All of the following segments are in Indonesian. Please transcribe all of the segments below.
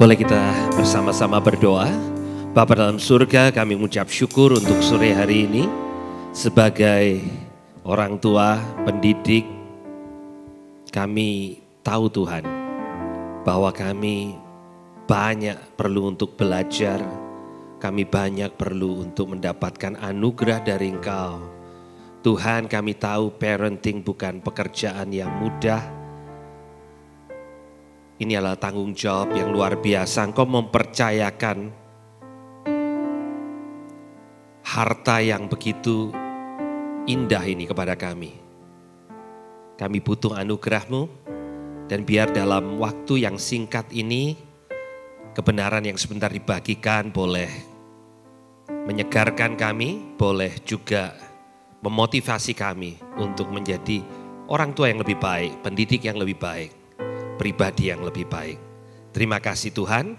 Boleh kita bersama-sama berdoa. Bapak dalam surga kami mengucap syukur untuk sore hari ini. Sebagai orang tua, pendidik, kami tahu Tuhan bahwa kami banyak perlu untuk belajar. Kami banyak perlu untuk mendapatkan anugerah dari Engkau. Tuhan kami tahu parenting bukan pekerjaan yang mudah ini adalah tanggung jawab yang luar biasa. Engkau mempercayakan harta yang begitu indah ini kepada kami. Kami butuh anugerahmu dan biar dalam waktu yang singkat ini kebenaran yang sebentar dibagikan boleh menyegarkan kami, boleh juga memotivasi kami untuk menjadi orang tua yang lebih baik, pendidik yang lebih baik pribadi yang lebih baik. Terima kasih Tuhan.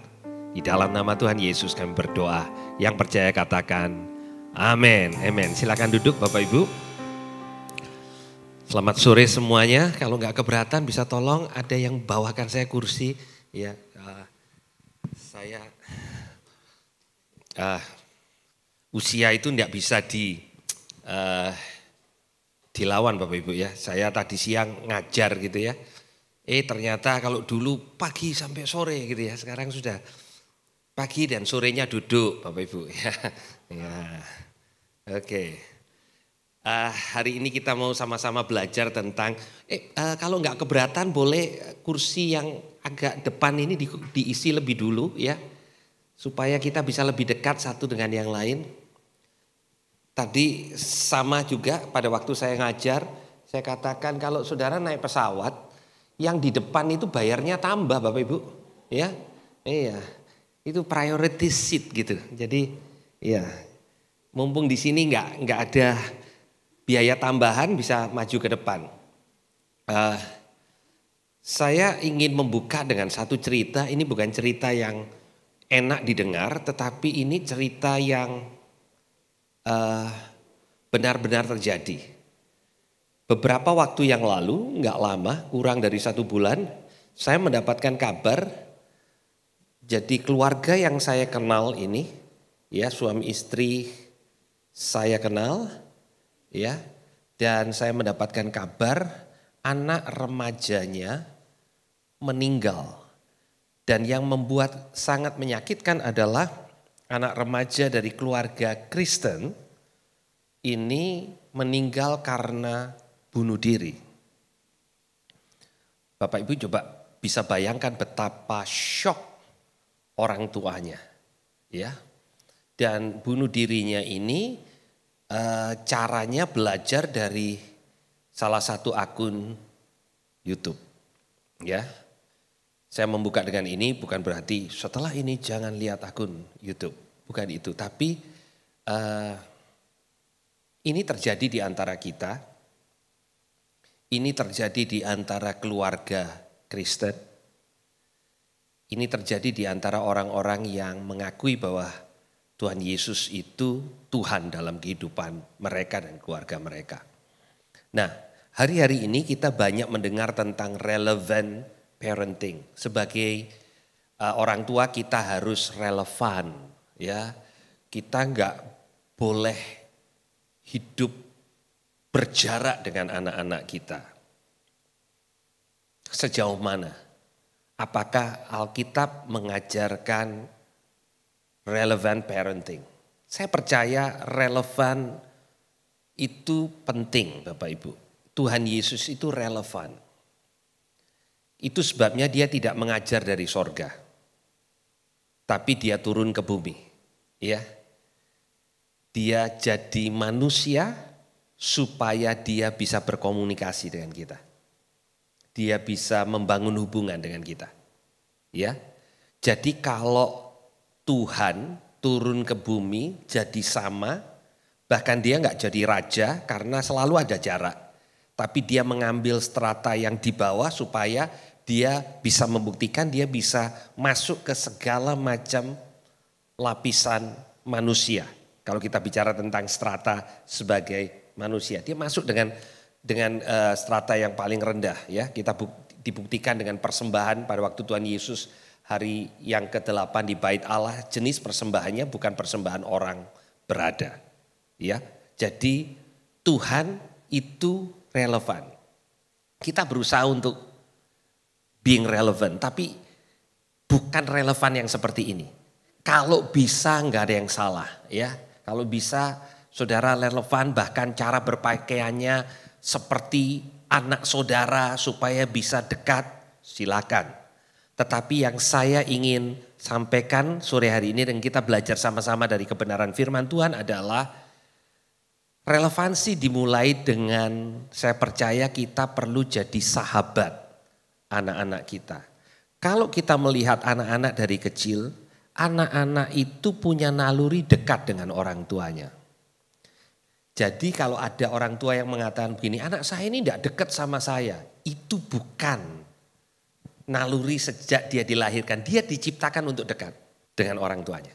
Di dalam nama Tuhan Yesus kami berdoa. Yang percaya katakan amin. Amin. Silakan duduk Bapak Ibu. Selamat sore semuanya. Kalau nggak keberatan bisa tolong ada yang bawakan saya kursi. Ya, uh, saya uh, usia itu tidak bisa di uh, dilawan Bapak Ibu ya. Saya tadi siang ngajar gitu ya. Eh ternyata kalau dulu pagi sampai sore gitu ya, sekarang sudah pagi dan sorenya duduk Bapak Ibu ya. ya. Oke. Okay. Uh, hari ini kita mau sama-sama belajar tentang eh uh, kalau nggak keberatan boleh kursi yang agak depan ini di, diisi lebih dulu ya supaya kita bisa lebih dekat satu dengan yang lain. Tadi sama juga pada waktu saya ngajar, saya katakan kalau saudara naik pesawat yang di depan itu bayarnya tambah Bapak Ibu. Ya. Iya. Itu priority seat gitu. Jadi ya mumpung di sini nggak nggak ada biaya tambahan bisa maju ke depan. Uh, saya ingin membuka dengan satu cerita, ini bukan cerita yang enak didengar, tetapi ini cerita yang uh, eh, benar -benar terjadi. Beberapa waktu yang lalu, nggak lama, kurang dari satu bulan, saya mendapatkan kabar. Jadi keluarga yang saya kenal ini, ya suami istri saya kenal, ya, dan saya mendapatkan kabar anak remajanya meninggal. Dan yang membuat sangat menyakitkan adalah anak remaja dari keluarga Kristen ini meninggal karena bunuh diri. Bapak Ibu coba bisa bayangkan betapa shock orang tuanya, ya. Dan bunuh dirinya ini e, caranya belajar dari salah satu akun YouTube, ya. Saya membuka dengan ini bukan berarti setelah ini jangan lihat akun YouTube, bukan itu, tapi e, ini terjadi di antara kita ini terjadi di antara keluarga Kristen. Ini terjadi di antara orang-orang yang mengakui bahwa Tuhan Yesus itu Tuhan dalam kehidupan mereka dan keluarga mereka. Nah, hari-hari ini kita banyak mendengar tentang relevant parenting. Sebagai uh, orang tua kita harus relevan, ya. Kita nggak boleh hidup berjarak dengan anak-anak kita. Sejauh mana? Apakah Alkitab mengajarkan relevant parenting? Saya percaya relevan itu penting Bapak Ibu. Tuhan Yesus itu relevan. Itu sebabnya dia tidak mengajar dari sorga. Tapi dia turun ke bumi. ya. Dia jadi manusia supaya dia bisa berkomunikasi dengan kita. Dia bisa membangun hubungan dengan kita. Ya. Jadi kalau Tuhan turun ke bumi jadi sama, bahkan dia nggak jadi raja karena selalu ada jarak. Tapi dia mengambil strata yang di bawah supaya dia bisa membuktikan dia bisa masuk ke segala macam lapisan manusia. Kalau kita bicara tentang strata sebagai manusia. Dia masuk dengan dengan uh, strata yang paling rendah ya. Kita bukti, dibuktikan dengan persembahan pada waktu Tuhan Yesus hari yang ke-8 di Bait Allah, jenis persembahannya bukan persembahan orang berada. Ya. Jadi Tuhan itu relevan. Kita berusaha untuk being relevant, tapi bukan relevan yang seperti ini. Kalau bisa nggak ada yang salah ya. Kalau bisa saudara relevan bahkan cara berpakaiannya seperti anak saudara supaya bisa dekat, silakan. Tetapi yang saya ingin sampaikan sore hari ini dan kita belajar sama-sama dari kebenaran firman Tuhan adalah relevansi dimulai dengan saya percaya kita perlu jadi sahabat anak-anak kita. Kalau kita melihat anak-anak dari kecil, anak-anak itu punya naluri dekat dengan orang tuanya. Jadi kalau ada orang tua yang mengatakan begini, anak saya ini tidak dekat sama saya. Itu bukan naluri sejak dia dilahirkan. Dia diciptakan untuk dekat dengan orang tuanya.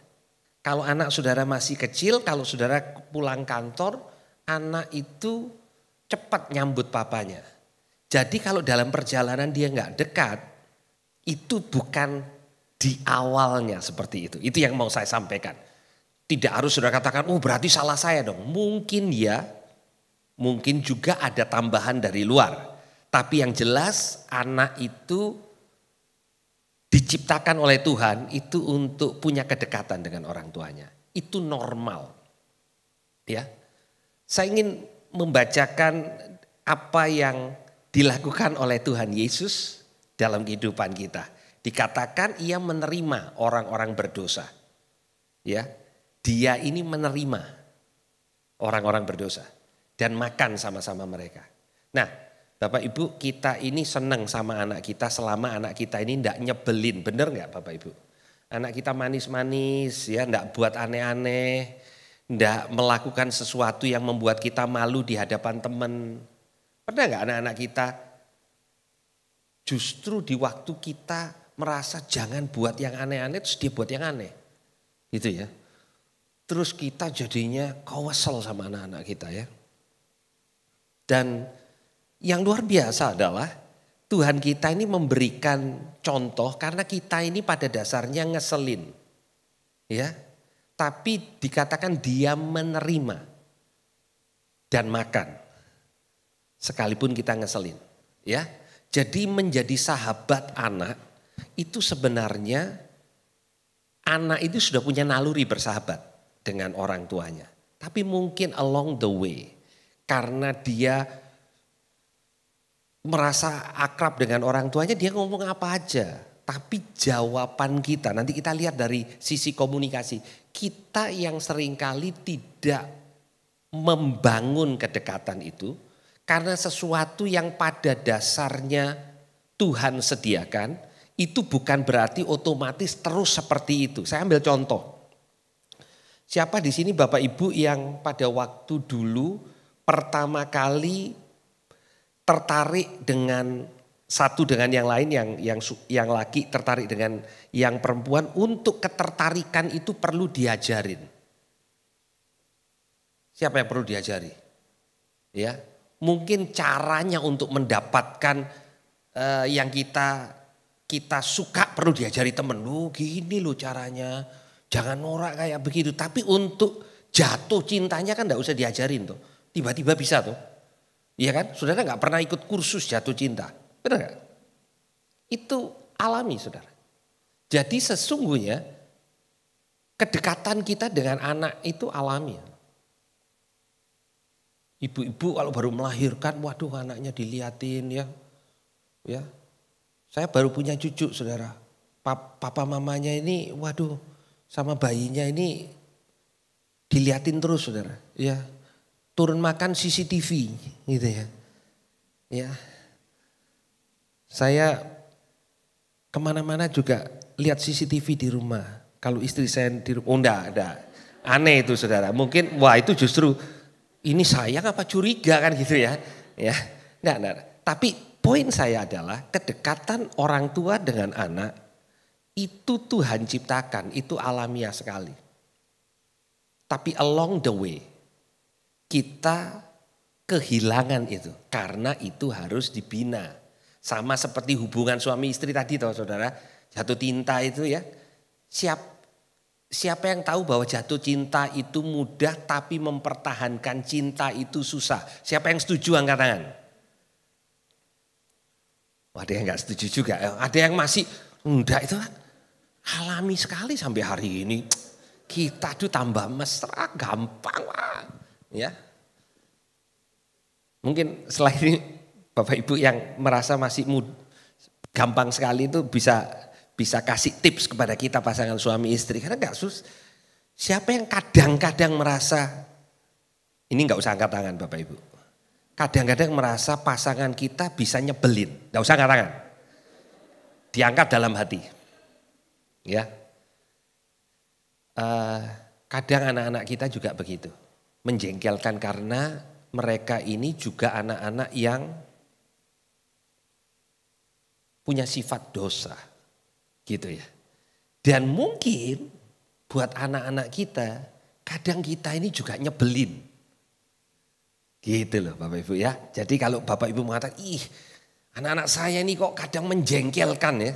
Kalau anak saudara masih kecil, kalau saudara pulang kantor, anak itu cepat nyambut papanya. Jadi kalau dalam perjalanan dia nggak dekat, itu bukan di awalnya seperti itu. Itu yang mau saya sampaikan. Tidak harus sudah katakan, oh berarti salah saya dong. Mungkin ya, mungkin juga ada tambahan dari luar. Tapi yang jelas anak itu diciptakan oleh Tuhan itu untuk punya kedekatan dengan orang tuanya. Itu normal. Ya. Saya ingin membacakan apa yang dilakukan oleh Tuhan Yesus dalam kehidupan kita. Dikatakan ia menerima orang-orang berdosa. Ya, dia ini menerima orang-orang berdosa dan makan sama-sama mereka. Nah, Bapak Ibu kita ini senang sama anak kita selama anak kita ini tidak nyebelin, bener nggak Bapak Ibu? Anak kita manis-manis, ya tidak buat aneh-aneh, tidak melakukan sesuatu yang membuat kita malu di hadapan teman. Pernah nggak anak-anak kita justru di waktu kita merasa jangan buat yang aneh-aneh terus dia buat yang aneh. Gitu ya. Terus kita jadinya kawasal sama anak-anak kita ya. Dan yang luar biasa adalah Tuhan kita ini memberikan contoh karena kita ini pada dasarnya ngeselin. Ya. Tapi dikatakan dia menerima dan makan. Sekalipun kita ngeselin, ya. Jadi menjadi sahabat anak itu sebenarnya anak itu sudah punya naluri bersahabat dengan orang tuanya. Tapi mungkin along the way karena dia merasa akrab dengan orang tuanya dia ngomong apa aja. Tapi jawaban kita nanti kita lihat dari sisi komunikasi. Kita yang seringkali tidak membangun kedekatan itu karena sesuatu yang pada dasarnya Tuhan sediakan itu bukan berarti otomatis terus seperti itu. Saya ambil contoh. Siapa di sini Bapak Ibu yang pada waktu dulu pertama kali tertarik dengan satu dengan yang lain yang yang yang laki tertarik dengan yang perempuan untuk ketertarikan itu perlu diajarin. Siapa yang perlu diajari? Ya, mungkin caranya untuk mendapatkan uh, yang kita kita suka perlu diajari temen. Lu gini lo caranya Jangan norak kayak begitu. Tapi untuk jatuh cintanya kan gak usah diajarin tuh. Tiba-tiba bisa tuh. Iya kan? Saudara gak pernah ikut kursus jatuh cinta. Benar gak? Itu alami saudara. Jadi sesungguhnya kedekatan kita dengan anak itu alami. Ibu-ibu kalau baru melahirkan, waduh anaknya diliatin ya. Ya. Saya baru punya cucu saudara. Papa mamanya ini waduh sama bayinya ini diliatin terus saudara. Ya, turun makan CCTV gitu ya. Ya, saya kemana-mana juga lihat CCTV di rumah. Kalau istri saya di rumah, oh enggak, enggak. Aneh itu saudara, mungkin wah itu justru ini sayang apa curiga kan gitu ya. Ya, enggak, enggak. Tapi poin saya adalah kedekatan orang tua dengan anak itu Tuhan ciptakan, itu alamiah sekali. Tapi along the way kita kehilangan itu karena itu harus dibina. Sama seperti hubungan suami istri tadi toh Saudara, jatuh cinta itu ya. Siap Siapa yang tahu bahwa jatuh cinta itu mudah tapi mempertahankan cinta itu susah? Siapa yang setuju angkat tangan? Oh, ada yang nggak setuju juga, ada yang masih enggak itu Alami sekali sampai hari ini. Kita tuh tambah mesra gampang lah. Ya. Mungkin selain ini Bapak Ibu yang merasa masih mud, gampang sekali itu bisa bisa kasih tips kepada kita pasangan suami istri. Karena gak sus, siapa yang kadang-kadang merasa, ini gak usah angkat tangan Bapak Ibu. Kadang-kadang merasa pasangan kita bisa nyebelin, gak usah angkat tangan diangkat dalam hati. Ya, uh, kadang anak-anak kita juga begitu, menjengkelkan karena mereka ini juga anak-anak yang punya sifat dosa, gitu ya. Dan mungkin buat anak-anak kita, kadang kita ini juga nyebelin. Gitu loh Bapak Ibu ya. Jadi kalau Bapak Ibu mengatakan, ih anak-anak saya ini kok kadang menjengkelkan ya.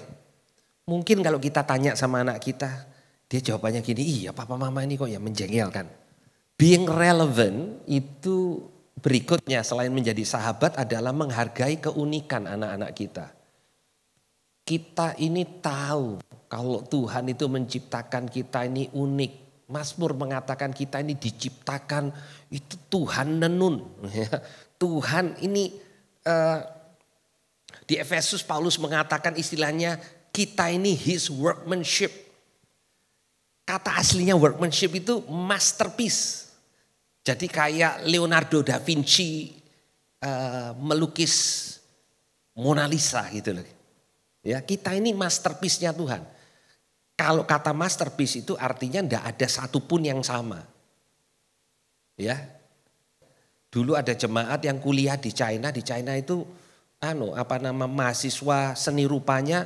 Mungkin kalau kita tanya sama anak kita, dia jawabannya gini, iya papa mama ini kok ya menjengkelkan. Being relevant itu berikutnya selain menjadi sahabat adalah menghargai keunikan anak-anak kita. Kita ini tahu kalau Tuhan itu menciptakan kita ini unik. Mazmur mengatakan kita ini diciptakan itu Tuhan nenun. Ya. Tuhan ini uh, di Efesus Paulus mengatakan istilahnya kita ini his workmanship. Kata aslinya workmanship itu masterpiece. Jadi kayak Leonardo da Vinci uh, melukis Mona Lisa gitu loh. Ya, kita ini masterpiece-nya Tuhan. Kalau kata masterpiece itu artinya ndak ada satupun yang sama. Ya. Dulu ada jemaat yang kuliah di China, di China itu anu apa nama mahasiswa seni rupanya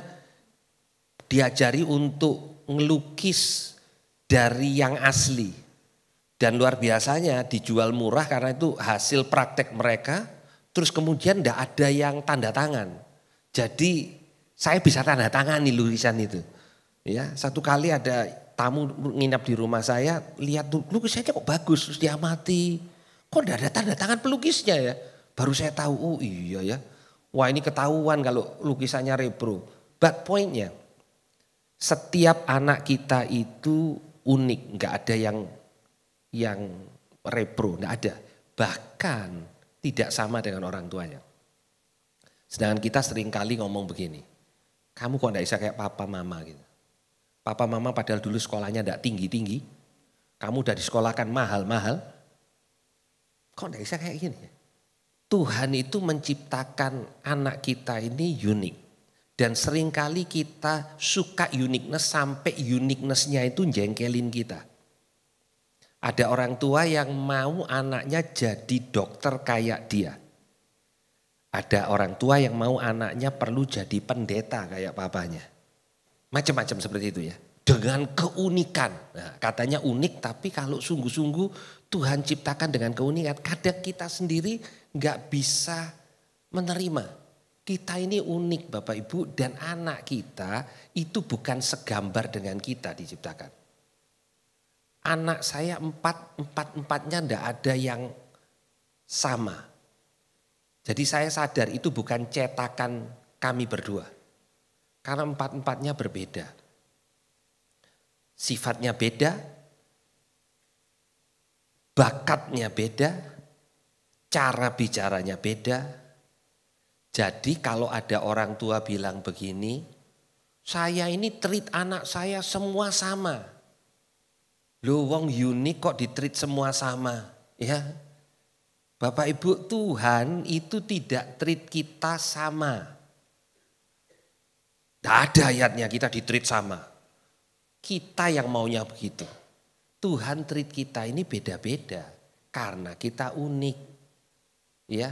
diajari untuk ngelukis dari yang asli. Dan luar biasanya dijual murah karena itu hasil praktek mereka. Terus kemudian tidak ada yang tanda tangan. Jadi saya bisa tanda tangan nih lukisan itu. Ya, satu kali ada tamu nginap di rumah saya, lihat lukisannya kok bagus, terus diamati. Kok tidak ada tanda tangan pelukisnya ya? Baru saya tahu, oh iya ya. Wah ini ketahuan kalau lukisannya repro. But pointnya, setiap anak kita itu unik, nggak ada yang yang repro, nggak ada. Bahkan tidak sama dengan orang tuanya. Sedangkan kita seringkali ngomong begini, kamu kok nggak bisa kayak papa mama gitu. Papa mama padahal dulu sekolahnya nggak tinggi-tinggi, kamu udah disekolahkan mahal-mahal, kok nggak bisa kayak gini ya? Tuhan itu menciptakan anak kita ini unik dan seringkali kita suka uniqueness sampai uniquenessnya itu jengkelin kita. Ada orang tua yang mau anaknya jadi dokter kayak dia. Ada orang tua yang mau anaknya perlu jadi pendeta kayak papanya. Macam-macam seperti itu ya. Dengan keunikan. Nah, katanya unik tapi kalau sungguh-sungguh Tuhan ciptakan dengan keunikan. Kadang kita sendiri nggak bisa menerima kita ini unik Bapak Ibu dan anak kita itu bukan segambar dengan kita diciptakan. Anak saya empat, empat-empatnya enggak ada yang sama. Jadi saya sadar itu bukan cetakan kami berdua. Karena empat-empatnya berbeda. Sifatnya beda, bakatnya beda, cara bicaranya beda, jadi kalau ada orang tua bilang begini, saya ini treat anak saya semua sama. Lu wong unik kok ditreat semua sama, ya. Bapak Ibu, Tuhan itu tidak treat kita sama. Tidak ada ayatnya kita ditreat sama. Kita yang maunya begitu. Tuhan treat kita ini beda-beda karena kita unik. Ya,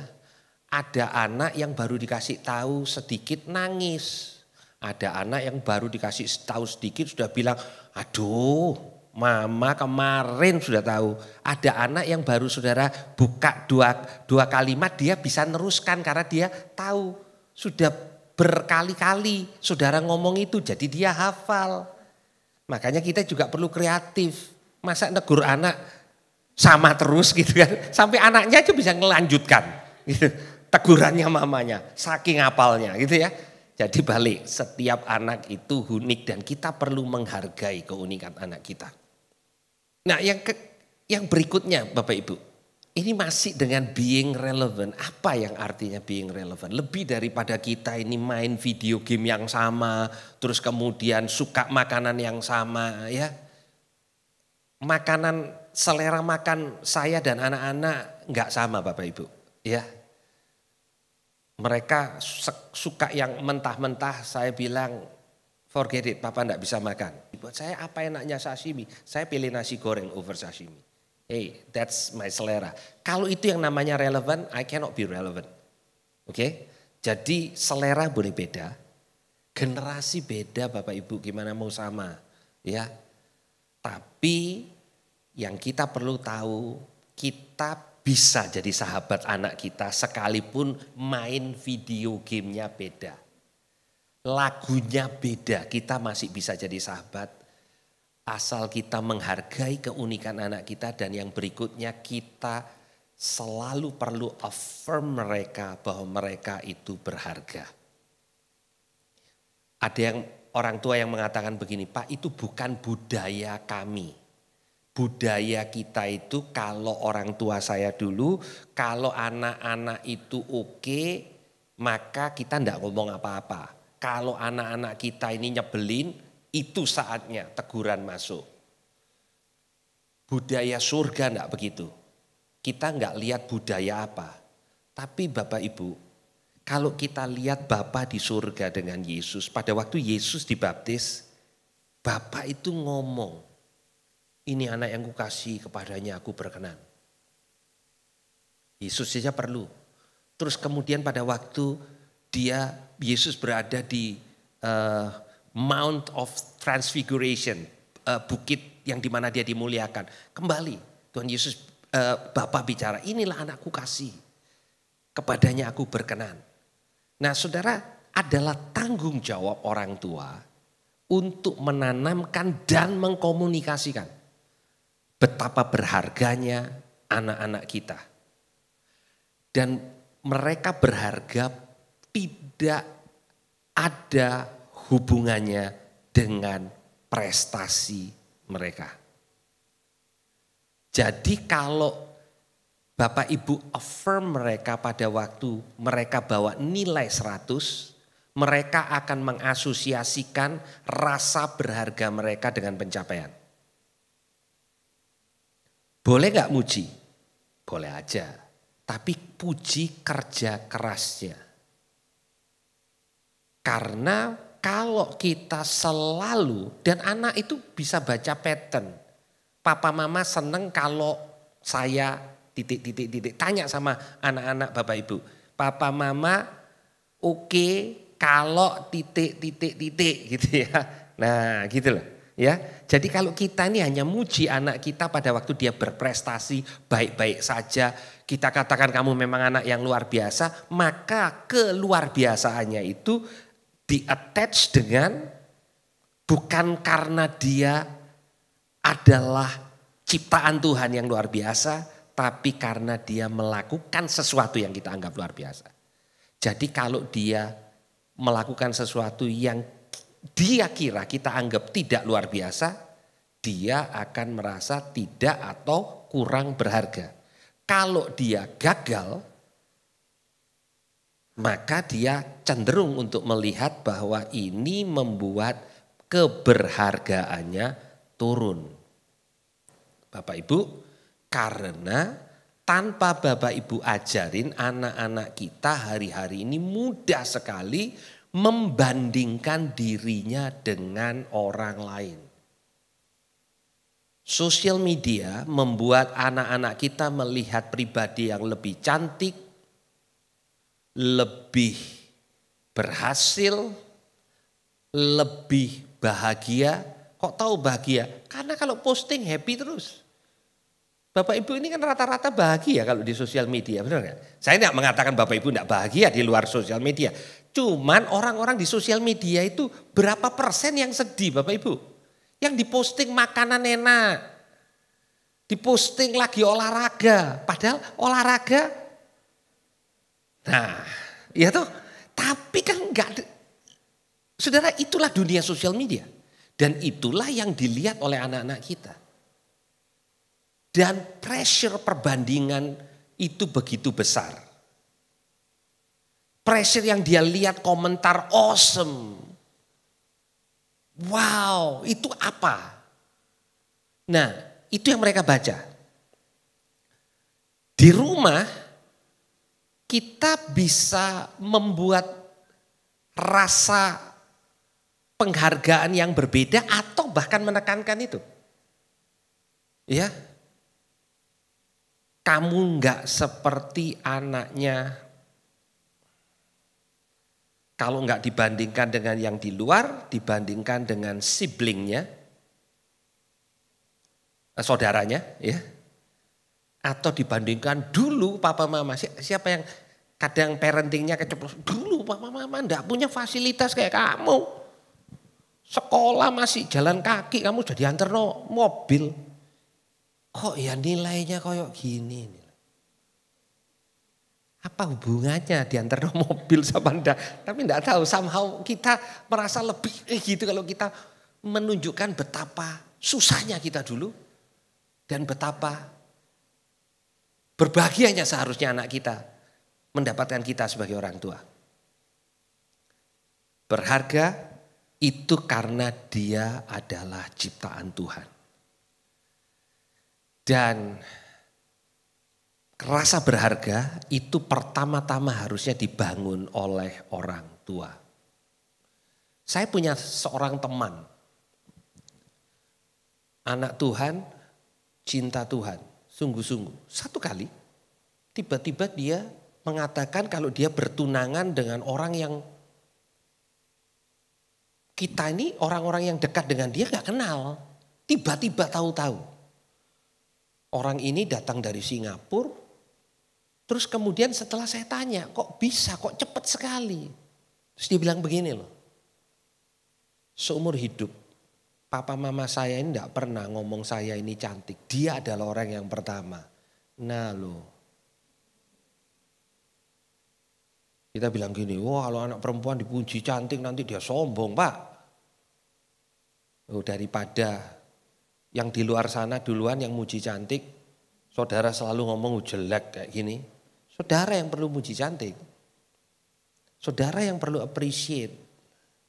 ada anak yang baru dikasih tahu sedikit nangis. Ada anak yang baru dikasih tahu sedikit sudah bilang, aduh mama kemarin sudah tahu. Ada anak yang baru saudara buka dua, dua kalimat dia bisa neruskan karena dia tahu. Sudah berkali-kali saudara ngomong itu jadi dia hafal. Makanya kita juga perlu kreatif. Masa negur anak sama terus gitu kan. Sampai anaknya aja bisa ngelanjutkan. Gitu. tegurannya mamanya, saking apalnya gitu ya. Jadi balik, setiap anak itu unik dan kita perlu menghargai keunikan anak kita. Nah yang ke, yang berikutnya Bapak Ibu, ini masih dengan being relevant. Apa yang artinya being relevant? Lebih daripada kita ini main video game yang sama, terus kemudian suka makanan yang sama ya. Makanan selera makan saya dan anak-anak nggak sama Bapak Ibu. Ya, mereka suka yang mentah-mentah, saya bilang forget it, papa tidak bisa makan. Buat saya apa enaknya sashimi? Saya pilih nasi goreng over sashimi. Hey, that's my selera. Kalau itu yang namanya relevant, I cannot be relevant. Oke? Okay? Jadi selera boleh beda, generasi beda Bapak Ibu gimana mau sama, ya. Tapi yang kita perlu tahu, kita bisa jadi sahabat anak kita sekalipun main video gamenya beda. Lagunya beda, kita masih bisa jadi sahabat. Asal kita menghargai keunikan anak kita dan yang berikutnya kita selalu perlu affirm mereka bahwa mereka itu berharga. Ada yang orang tua yang mengatakan begini, Pak itu bukan budaya kami budaya kita itu kalau orang tua saya dulu, kalau anak-anak itu oke, maka kita tidak ngomong apa-apa. Kalau anak-anak kita ini nyebelin, itu saatnya teguran masuk. Budaya surga ndak begitu. Kita nggak lihat budaya apa. Tapi Bapak Ibu, kalau kita lihat Bapa di surga dengan Yesus, pada waktu Yesus dibaptis, bapa itu ngomong, ini anak yang kukasih kepadanya aku berkenan. Yesus saja perlu. Terus kemudian pada waktu dia Yesus berada di uh, Mount of Transfiguration, uh, bukit yang dimana dia dimuliakan. Kembali Tuhan Yesus uh, Bapa bicara, inilah anakku kasih. Kepadanya aku berkenan. Nah, Saudara, adalah tanggung jawab orang tua untuk menanamkan dan mengkomunikasikan betapa berharganya anak-anak kita. Dan mereka berharga tidak ada hubungannya dengan prestasi mereka. Jadi kalau Bapak Ibu affirm mereka pada waktu mereka bawa nilai 100, mereka akan mengasosiasikan rasa berharga mereka dengan pencapaian. Boleh gak muji? Boleh aja. Tapi puji kerja kerasnya. Karena kalau kita selalu, dan anak itu bisa baca pattern. Papa mama seneng kalau saya titik-titik-titik. Tanya sama anak-anak bapak ibu. Papa mama oke okay, kalau titik-titik-titik gitu ya. Nah gitu loh. Ya, jadi kalau kita ini hanya muji anak kita pada waktu dia berprestasi baik-baik saja, kita katakan kamu memang anak yang luar biasa, maka keluar biasaannya itu di attach dengan bukan karena dia adalah ciptaan Tuhan yang luar biasa, tapi karena dia melakukan sesuatu yang kita anggap luar biasa. Jadi kalau dia melakukan sesuatu yang dia kira kita anggap tidak luar biasa, dia akan merasa tidak atau kurang berharga. Kalau dia gagal, maka dia cenderung untuk melihat bahwa ini membuat keberhargaannya turun. Bapak Ibu, karena tanpa Bapak Ibu ajarin anak-anak kita hari-hari ini mudah sekali membandingkan dirinya dengan orang lain. Sosial media membuat anak-anak kita melihat pribadi yang lebih cantik, lebih berhasil, lebih bahagia. Kok tahu bahagia? Karena kalau posting happy terus. Bapak Ibu ini kan rata-rata bahagia kalau di sosial media, benar nggak? Saya tidak mengatakan Bapak Ibu tidak bahagia di luar sosial media. Cuman orang-orang di sosial media itu berapa persen yang sedih Bapak Ibu? Yang diposting makanan enak. Diposting lagi olahraga. Padahal olahraga. Nah, ya tuh. Tapi kan enggak. Saudara itulah dunia sosial media. Dan itulah yang dilihat oleh anak-anak kita. Dan pressure perbandingan itu begitu besar pressure yang dia lihat komentar awesome. Wow, itu apa? Nah, itu yang mereka baca. Di rumah kita bisa membuat rasa penghargaan yang berbeda atau bahkan menekankan itu. Ya, kamu enggak seperti anaknya kalau nggak dibandingkan dengan yang di luar, dibandingkan dengan siblingnya, eh, saudaranya, ya, atau dibandingkan dulu papa mama siapa yang kadang parentingnya keceplos dulu papa mama ndak punya fasilitas kayak kamu sekolah masih jalan kaki kamu jadi antar no mobil kok ya nilainya kayak gini apa hubungannya di antara mobil sama Anda? Tapi enggak tahu, somehow kita merasa lebih eh, gitu kalau kita menunjukkan betapa susahnya kita dulu dan betapa berbahagianya seharusnya anak kita mendapatkan kita sebagai orang tua. Berharga itu karena dia adalah ciptaan Tuhan. Dan rasa berharga itu pertama-tama harusnya dibangun oleh orang tua. Saya punya seorang teman, anak Tuhan, cinta Tuhan, sungguh-sungguh. Satu kali, tiba-tiba dia mengatakan kalau dia bertunangan dengan orang yang kita ini orang-orang yang dekat dengan dia gak kenal. Tiba-tiba tahu-tahu. Orang ini datang dari Singapura, Terus kemudian setelah saya tanya, kok bisa, kok cepat sekali. Terus dia bilang begini loh. Seumur hidup, papa mama saya ini tidak pernah ngomong saya ini cantik. Dia adalah orang yang pertama. Nah loh. Kita bilang gini, wah kalau anak perempuan dipuji cantik nanti dia sombong pak. Oh, daripada yang di luar sana duluan yang muji cantik, saudara selalu ngomong jelek kayak gini, Saudara yang perlu muji cantik. Saudara yang perlu appreciate.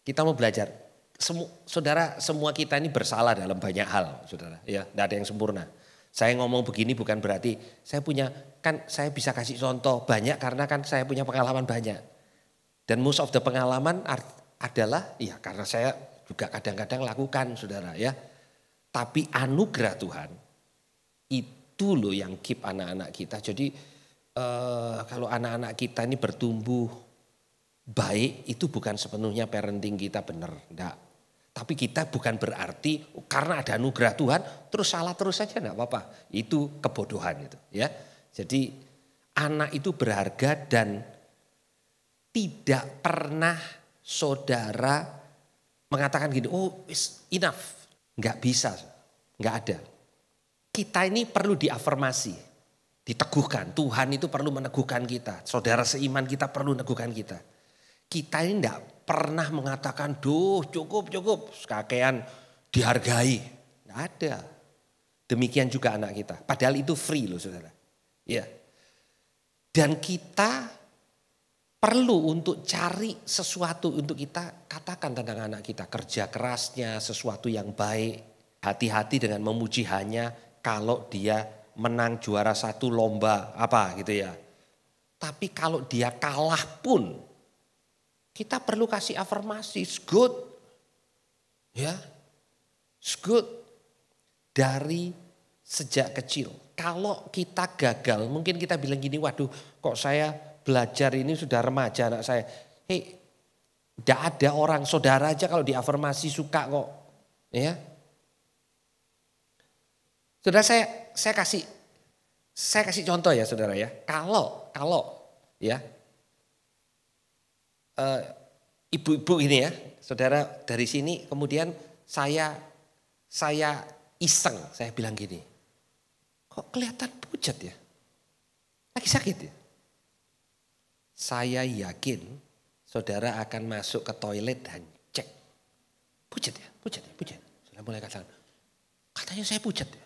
Kita mau belajar. Semu, saudara, semua kita ini bersalah dalam banyak hal, saudara. Ya, tidak ada yang sempurna. Saya ngomong begini bukan berarti saya punya kan saya bisa kasih contoh banyak karena kan saya punya pengalaman banyak. Dan most of the pengalaman adalah ya karena saya juga kadang-kadang lakukan, saudara ya. Tapi anugerah Tuhan itu loh yang keep anak-anak kita. Jadi uh, kalau anak-anak kita ini bertumbuh baik itu bukan sepenuhnya parenting kita benar, enggak. Tapi kita bukan berarti karena ada anugerah Tuhan terus salah terus saja enggak apa-apa. Itu kebodohan itu, ya. Jadi anak itu berharga dan tidak pernah saudara mengatakan gini, oh enough, enggak bisa, enggak ada. Kita ini perlu diafirmasi, diteguhkan. Tuhan itu perlu meneguhkan kita. Saudara seiman kita perlu meneguhkan kita. Kita ini tidak pernah mengatakan, duh cukup, cukup. Kakean dihargai. Tidak ada. Demikian juga anak kita. Padahal itu free loh saudara. Ya. Dan kita perlu untuk cari sesuatu untuk kita katakan tentang anak kita. Kerja kerasnya, sesuatu yang baik. Hati-hati dengan memuji hanya kalau dia menang juara satu lomba apa gitu ya. Tapi kalau dia kalah pun kita perlu kasih afirmasi, it's good. Ya. It's good. Dari sejak kecil. Kalau kita gagal, mungkin kita bilang gini, waduh kok saya belajar ini sudah remaja anak saya. Hei, tidak ada orang, saudara aja kalau diafirmasi suka kok. Ya. sudah saya saya kasih saya kasih contoh ya saudara ya. Kalau kalau ya eh, ibu-ibu uh, ini ya, saudara dari sini kemudian saya saya iseng saya bilang gini. Kok kelihatan pucat ya? Lagi sakit ya? Saya yakin saudara akan masuk ke toilet dan cek. Pucat ya, pucat ya, pucat. sudah mulai katakan, katanya saya pucat ya.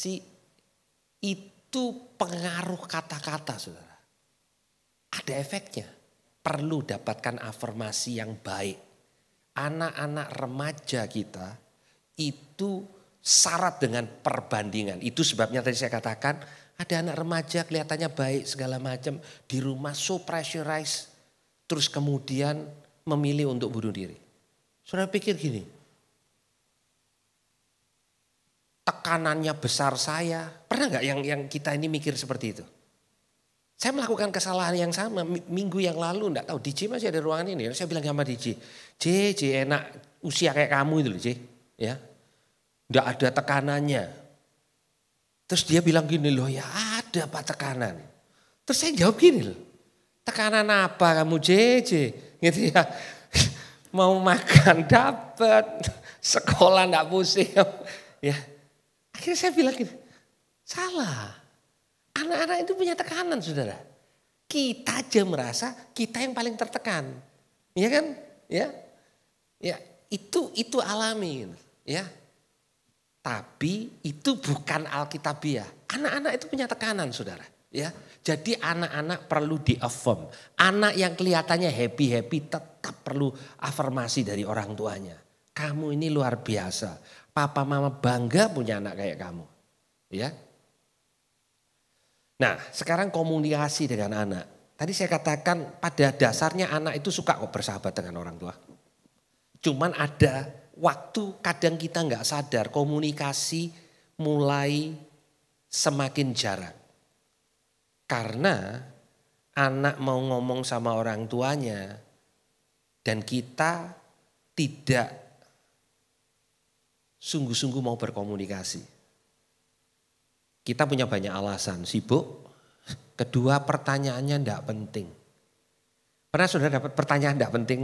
Si itu pengaruh kata-kata saudara. Ada efeknya. Perlu dapatkan afirmasi yang baik. Anak-anak remaja kita itu syarat dengan perbandingan. Itu sebabnya tadi saya katakan ada anak remaja kelihatannya baik segala macam. Di rumah so pressurized. Terus kemudian memilih untuk bunuh diri. Saudara pikir gini, tekanannya besar saya. Pernah nggak yang yang kita ini mikir seperti itu? Saya melakukan kesalahan yang sama minggu yang lalu, enggak tahu DJ masih ada ruangan ini. Saya bilang sama DJ, J, J enak usia kayak kamu itu loh J, ya, enggak ada tekanannya. Terus dia bilang gini loh, ya ada apa tekanan. Terus saya jawab gini loh, tekanan apa kamu J, J, gitu ya. Mau makan dapat, sekolah enggak pusing. Ya, Akhirnya saya bilang gini, salah. Anak-anak itu punya tekanan saudara. Kita aja merasa kita yang paling tertekan. Iya kan? Ya. Ya, itu itu alami gitu. ya. Tapi itu bukan alkitabiah. Anak-anak itu punya tekanan saudara. Ya, jadi anak-anak perlu di affirm. Anak yang kelihatannya happy happy tetap perlu afirmasi dari orang tuanya. Kamu ini luar biasa. Papa mama bangga punya anak kayak kamu. Ya. Nah, sekarang komunikasi dengan anak. Tadi saya katakan pada dasarnya anak itu suka kok bersahabat dengan orang tua. Cuman ada waktu kadang kita nggak sadar komunikasi mulai semakin jarang. Karena anak mau ngomong sama orang tuanya dan kita tidak sungguh-sungguh mau berkomunikasi. Kita punya banyak alasan, sibuk. Kedua pertanyaannya tidak penting. Pernah saudara dapat pertanyaan tidak penting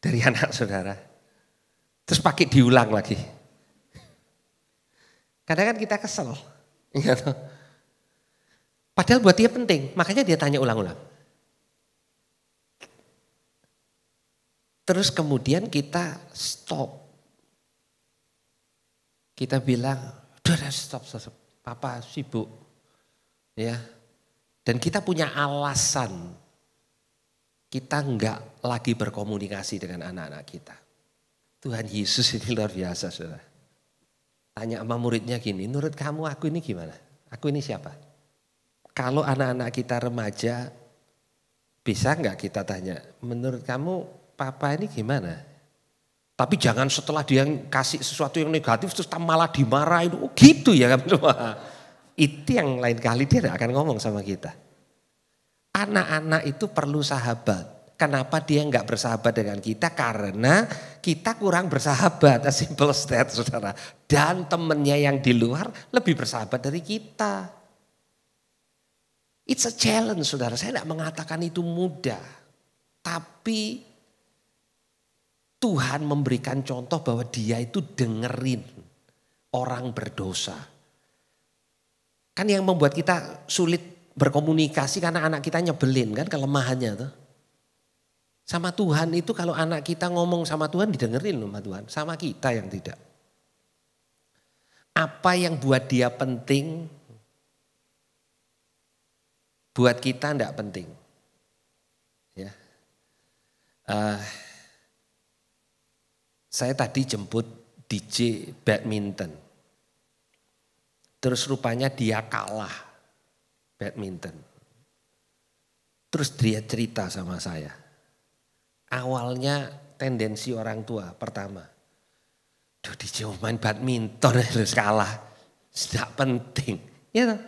dari anak saudara? Terus pakai diulang lagi. Kadang kan kita kesel. Gitu. Padahal buat dia penting, makanya dia tanya ulang-ulang. Terus kemudian kita stop kita bilang, udah stop, stop, papa sibuk. Ya. Dan kita punya alasan kita enggak lagi berkomunikasi dengan anak-anak kita. Tuhan Yesus ini luar biasa, saudara. Tanya sama muridnya gini, menurut kamu aku ini gimana? Aku ini siapa? Kalau anak-anak kita remaja, bisa enggak kita tanya, menurut kamu papa ini gimana? Tapi jangan setelah dia kasih sesuatu yang negatif terus malah dimarahin. Oh gitu ya kan? Itu yang lain kali dia tidak akan ngomong sama kita. Anak-anak itu perlu sahabat. Kenapa dia nggak bersahabat dengan kita? Karena kita kurang bersahabat. A simple step saudara. Dan temennya yang di luar lebih bersahabat dari kita. It's a challenge, saudara. Saya tidak mengatakan itu mudah. Tapi Tuhan memberikan contoh bahwa dia itu dengerin orang berdosa. Kan yang membuat kita sulit berkomunikasi karena anak kita nyebelin kan kelemahannya tuh. Sama Tuhan itu kalau anak kita ngomong sama Tuhan didengerin sama Tuhan, sama kita yang tidak. Apa yang buat dia penting buat kita tidak penting. Ya. Uh, saya tadi jemput DJ badminton. Terus rupanya dia kalah badminton. Terus dia cerita sama saya. Awalnya tendensi orang tua pertama. Duh DJ mau main badminton harus kalah. Tidak penting. Ya tak?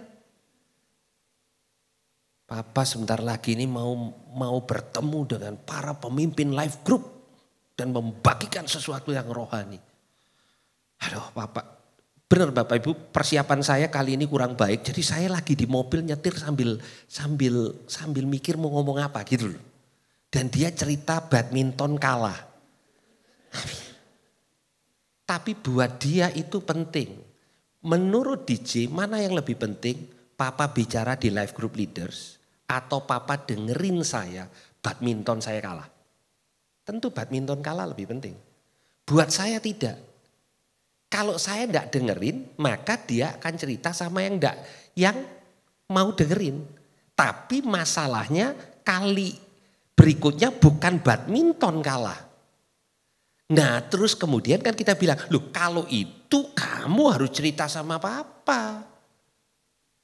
Papa sebentar lagi ini mau mau bertemu dengan para pemimpin live group dan membagikan sesuatu yang rohani. Aduh Bapak, benar Bapak Ibu persiapan saya kali ini kurang baik. Jadi saya lagi di mobil nyetir sambil sambil sambil mikir mau ngomong apa gitu loh. Dan dia cerita badminton kalah. Tapi buat dia itu penting. Menurut DJ mana yang lebih penting? Papa bicara di live group leaders atau papa dengerin saya badminton saya kalah. Tentu badminton kalah lebih penting. Buat saya tidak. Kalau saya tidak dengerin, maka dia akan cerita sama yang tidak yang mau dengerin. Tapi masalahnya kali berikutnya bukan badminton kalah. Nah terus kemudian kan kita bilang, loh kalau itu kamu harus cerita sama papa.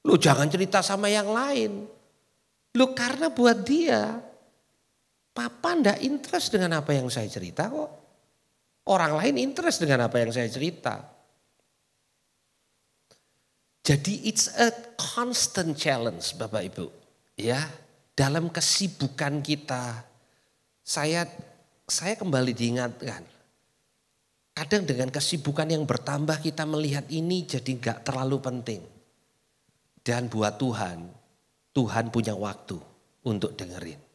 Lu jangan cerita sama yang lain. Lu karena buat dia. Papa ndak interest dengan apa yang saya cerita kok. Orang lain interest dengan apa yang saya cerita. Jadi it's a constant challenge Bapak Ibu. Ya, dalam kesibukan kita saya saya kembali diingatkan. Kadang dengan kesibukan yang bertambah kita melihat ini jadi nggak terlalu penting. Dan buat Tuhan, Tuhan punya waktu untuk dengerin.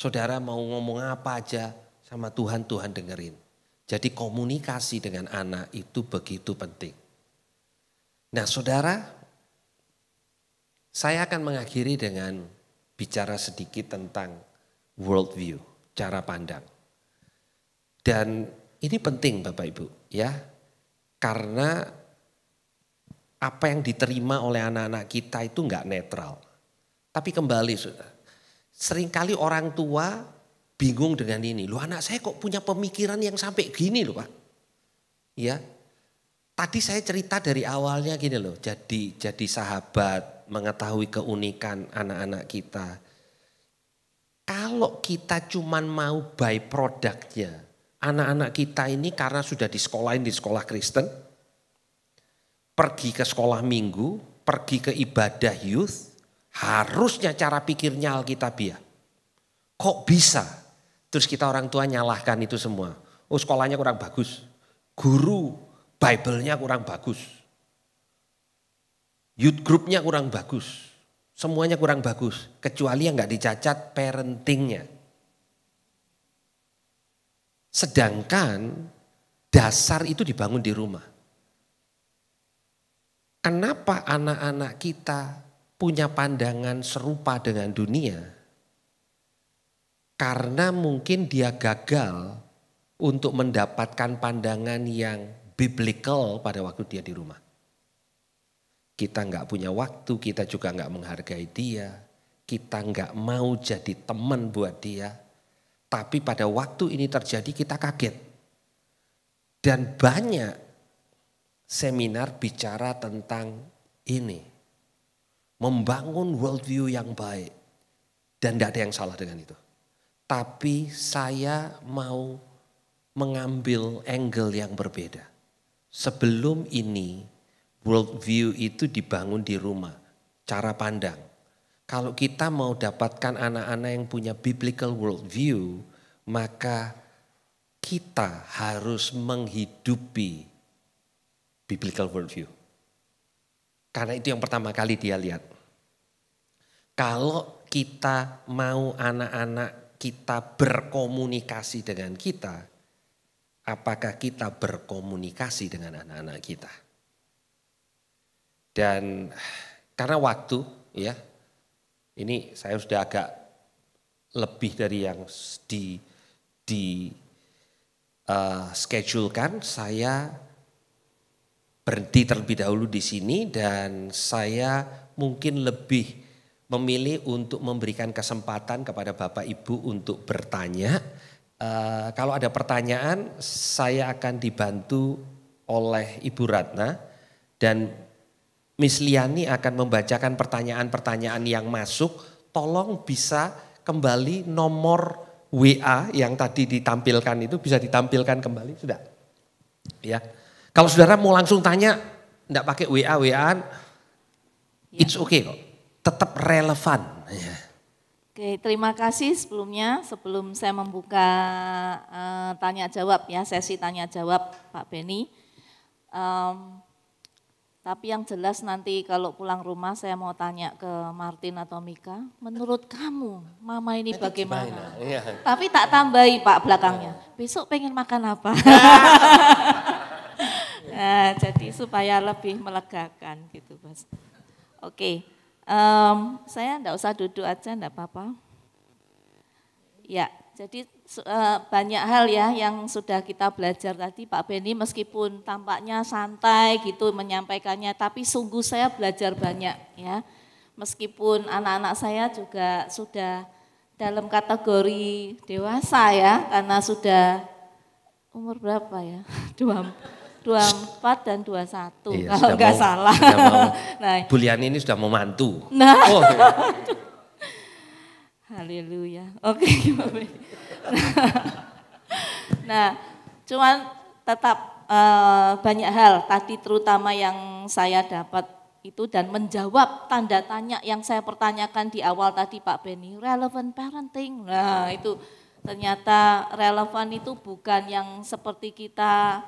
Saudara mau ngomong apa aja sama Tuhan, Tuhan dengerin. Jadi komunikasi dengan anak itu begitu penting. Nah saudara, saya akan mengakhiri dengan bicara sedikit tentang world view, cara pandang. Dan ini penting Bapak Ibu ya, karena apa yang diterima oleh anak-anak kita itu nggak netral. Tapi kembali saudara, seringkali orang tua bingung dengan ini. Loh anak saya kok punya pemikiran yang sampai gini loh Pak. Ya. Tadi saya cerita dari awalnya gini loh. Jadi jadi sahabat, mengetahui keunikan anak-anak kita. Kalau kita cuma mau byproductnya, produknya, anak-anak kita ini karena sudah disekolahin di sekolah Kristen, pergi ke sekolah minggu, pergi ke ibadah youth, Harusnya cara pikirnya Alkitabiah. Kok bisa? Terus kita orang tua nyalahkan itu semua. Oh sekolahnya kurang bagus. Guru, Bible-nya kurang bagus. Youth group-nya kurang bagus. Semuanya kurang bagus. Kecuali yang gak dicacat parenting-nya. Sedangkan dasar itu dibangun di rumah. Kenapa anak-anak kita punya pandangan serupa dengan dunia karena mungkin dia gagal untuk mendapatkan pandangan yang biblical pada waktu dia di rumah. Kita nggak punya waktu, kita juga nggak menghargai dia, kita nggak mau jadi teman buat dia. Tapi pada waktu ini terjadi kita kaget. Dan banyak seminar bicara tentang ini membangun worldview yang baik. Dan tidak ada yang salah dengan itu. Tapi saya mau mengambil angle yang berbeda. Sebelum ini worldview itu dibangun di rumah, cara pandang. Kalau kita mau dapatkan anak-anak yang punya biblical worldview, maka kita harus menghidupi biblical worldview. Karena itu yang pertama kali dia lihat. Kalau kita mau anak-anak kita berkomunikasi dengan kita, apakah kita berkomunikasi dengan anak-anak kita? Dan karena waktu ya, ini saya sudah agak lebih dari yang di di uh, schedulekan, saya berhenti terlebih dahulu di sini dan saya mungkin lebih memilih untuk memberikan kesempatan kepada Bapak Ibu untuk bertanya. E, kalau ada pertanyaan, saya akan dibantu oleh Ibu Ratna dan Miss Liani akan membacakan pertanyaan-pertanyaan yang masuk. Tolong bisa kembali nomor WA yang tadi ditampilkan itu bisa ditampilkan kembali sudah. Ya. Kalau saudara mau langsung tanya, enggak pakai WA, WA, ya. it's okay kok. Tetap relevan. Ya. Oke, terima kasih sebelumnya. Sebelum saya membuka uh, tanya jawab ya, sesi tanya jawab Pak Benny. Um, tapi yang jelas nanti kalau pulang rumah saya mau tanya ke Martin atau Mika, menurut kamu mama ini bagaimana? Iya. Tapi tak tambahi Pak belakangnya. Besok pengen makan apa? Nah, jadi supaya lebih melegakan gitu, Bos. Oke, um, saya enggak usah duduk aja, enggak apa-apa. Ya, jadi uh, banyak hal ya yang sudah kita belajar tadi Pak Beni meskipun tampaknya santai gitu menyampaikannya, tapi sungguh saya belajar banyak ya. Meskipun anak-anak saya juga sudah dalam kategori dewasa ya, karena sudah umur berapa ya? Dua, 24 dan 21 iya, kalau enggak salah. nah, Buliani ini sudah mau mantu. Nah. Oh. Iya. Haleluya. Oke, okay. Nah, cuman tetap uh, banyak hal tadi terutama yang saya dapat itu dan menjawab tanda tanya yang saya pertanyakan di awal tadi Pak Benny. relevant parenting. Nah, itu ternyata relevan itu bukan yang seperti kita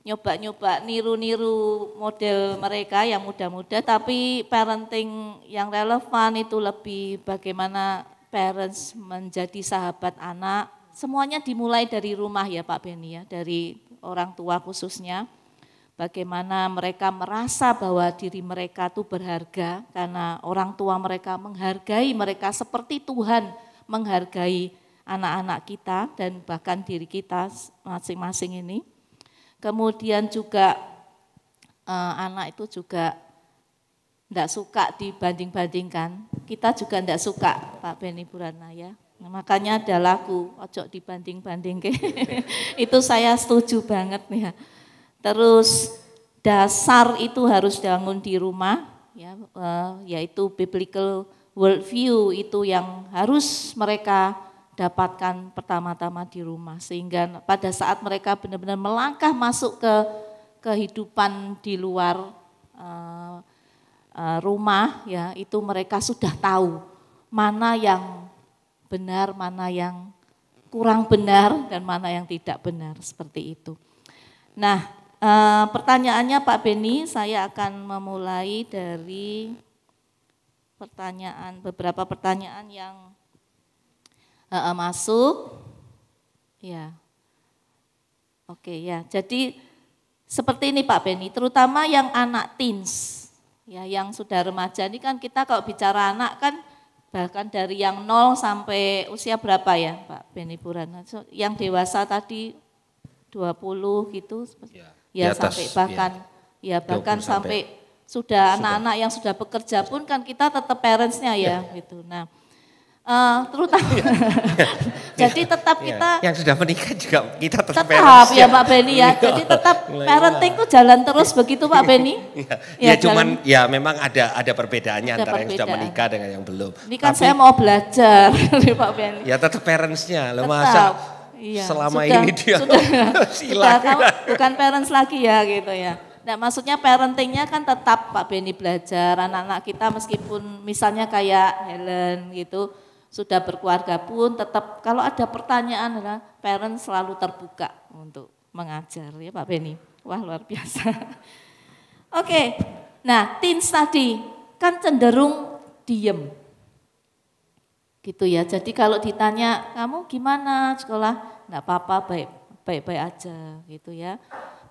nyoba-nyoba niru-niru model mereka yang muda-muda tapi parenting yang relevan itu lebih bagaimana parents menjadi sahabat anak semuanya dimulai dari rumah ya Pak Beni ya dari orang tua khususnya bagaimana mereka merasa bahwa diri mereka itu berharga karena orang tua mereka menghargai mereka seperti Tuhan menghargai anak-anak kita dan bahkan diri kita masing-masing ini Kemudian juga eh, anak itu juga tidak suka dibanding-bandingkan. Kita juga tidak suka Pak Beni Burana ya. Nah, makanya ada lagu ojok dibanding-banding. itu saya setuju banget ya. Terus dasar itu harus dibangun di rumah, ya, eh, yaitu biblical worldview itu yang harus mereka dapatkan pertama-tama di rumah sehingga pada saat mereka benar-benar melangkah masuk ke kehidupan di luar eh, eh, rumah ya itu mereka sudah tahu mana yang benar mana yang kurang benar dan mana yang tidak benar seperti itu nah eh, pertanyaannya Pak Beni saya akan memulai dari pertanyaan beberapa pertanyaan yang uh, masuk. Ya. Oke ya. Jadi seperti ini Pak Beni, terutama yang anak teens. Ya, yang sudah remaja ini kan kita kalau bicara anak kan bahkan dari yang nol sampai usia berapa ya Pak Beni Purana? So, yang dewasa tadi 20 gitu. Ya, ya atas, sampai bahkan ya, ya bahkan sampai, sampai sudah anak-anak yang sudah bekerja pun kan kita tetap parentsnya ya, ya gitu. Nah, Eh, terutama. Ya. Jadi tetap yeah. kita yang sudah menikah juga kita tetap tetap ya Pak Beni ya. Iya. Jadi tetap parenting tuh jalan terus begitu Pak Beni. Iya. ya, ya, ya cuman ya memang ada ada perbedaannya ada antara yang sudah menikah dengan yang belum. Ini kan Tapi, saya mau belajar dari Pak Beni. Ya tetap parentsnya loh masa iya, selama sudah, ini dia sudah, sudah tahu, bukan parents lagi ya gitu ya. Nah, maksudnya parentingnya kan tetap Pak Beni belajar anak-anak kita meskipun misalnya kayak Helen gitu, sudah berkeluarga pun tetap kalau ada pertanyaan adalah parent selalu terbuka untuk mengajar ya Pak Beni. Wah luar biasa. Oke, okay. nah teens tadi kan cenderung diem. Gitu ya, jadi kalau ditanya kamu gimana sekolah, enggak apa-apa baik baik-baik aja gitu ya.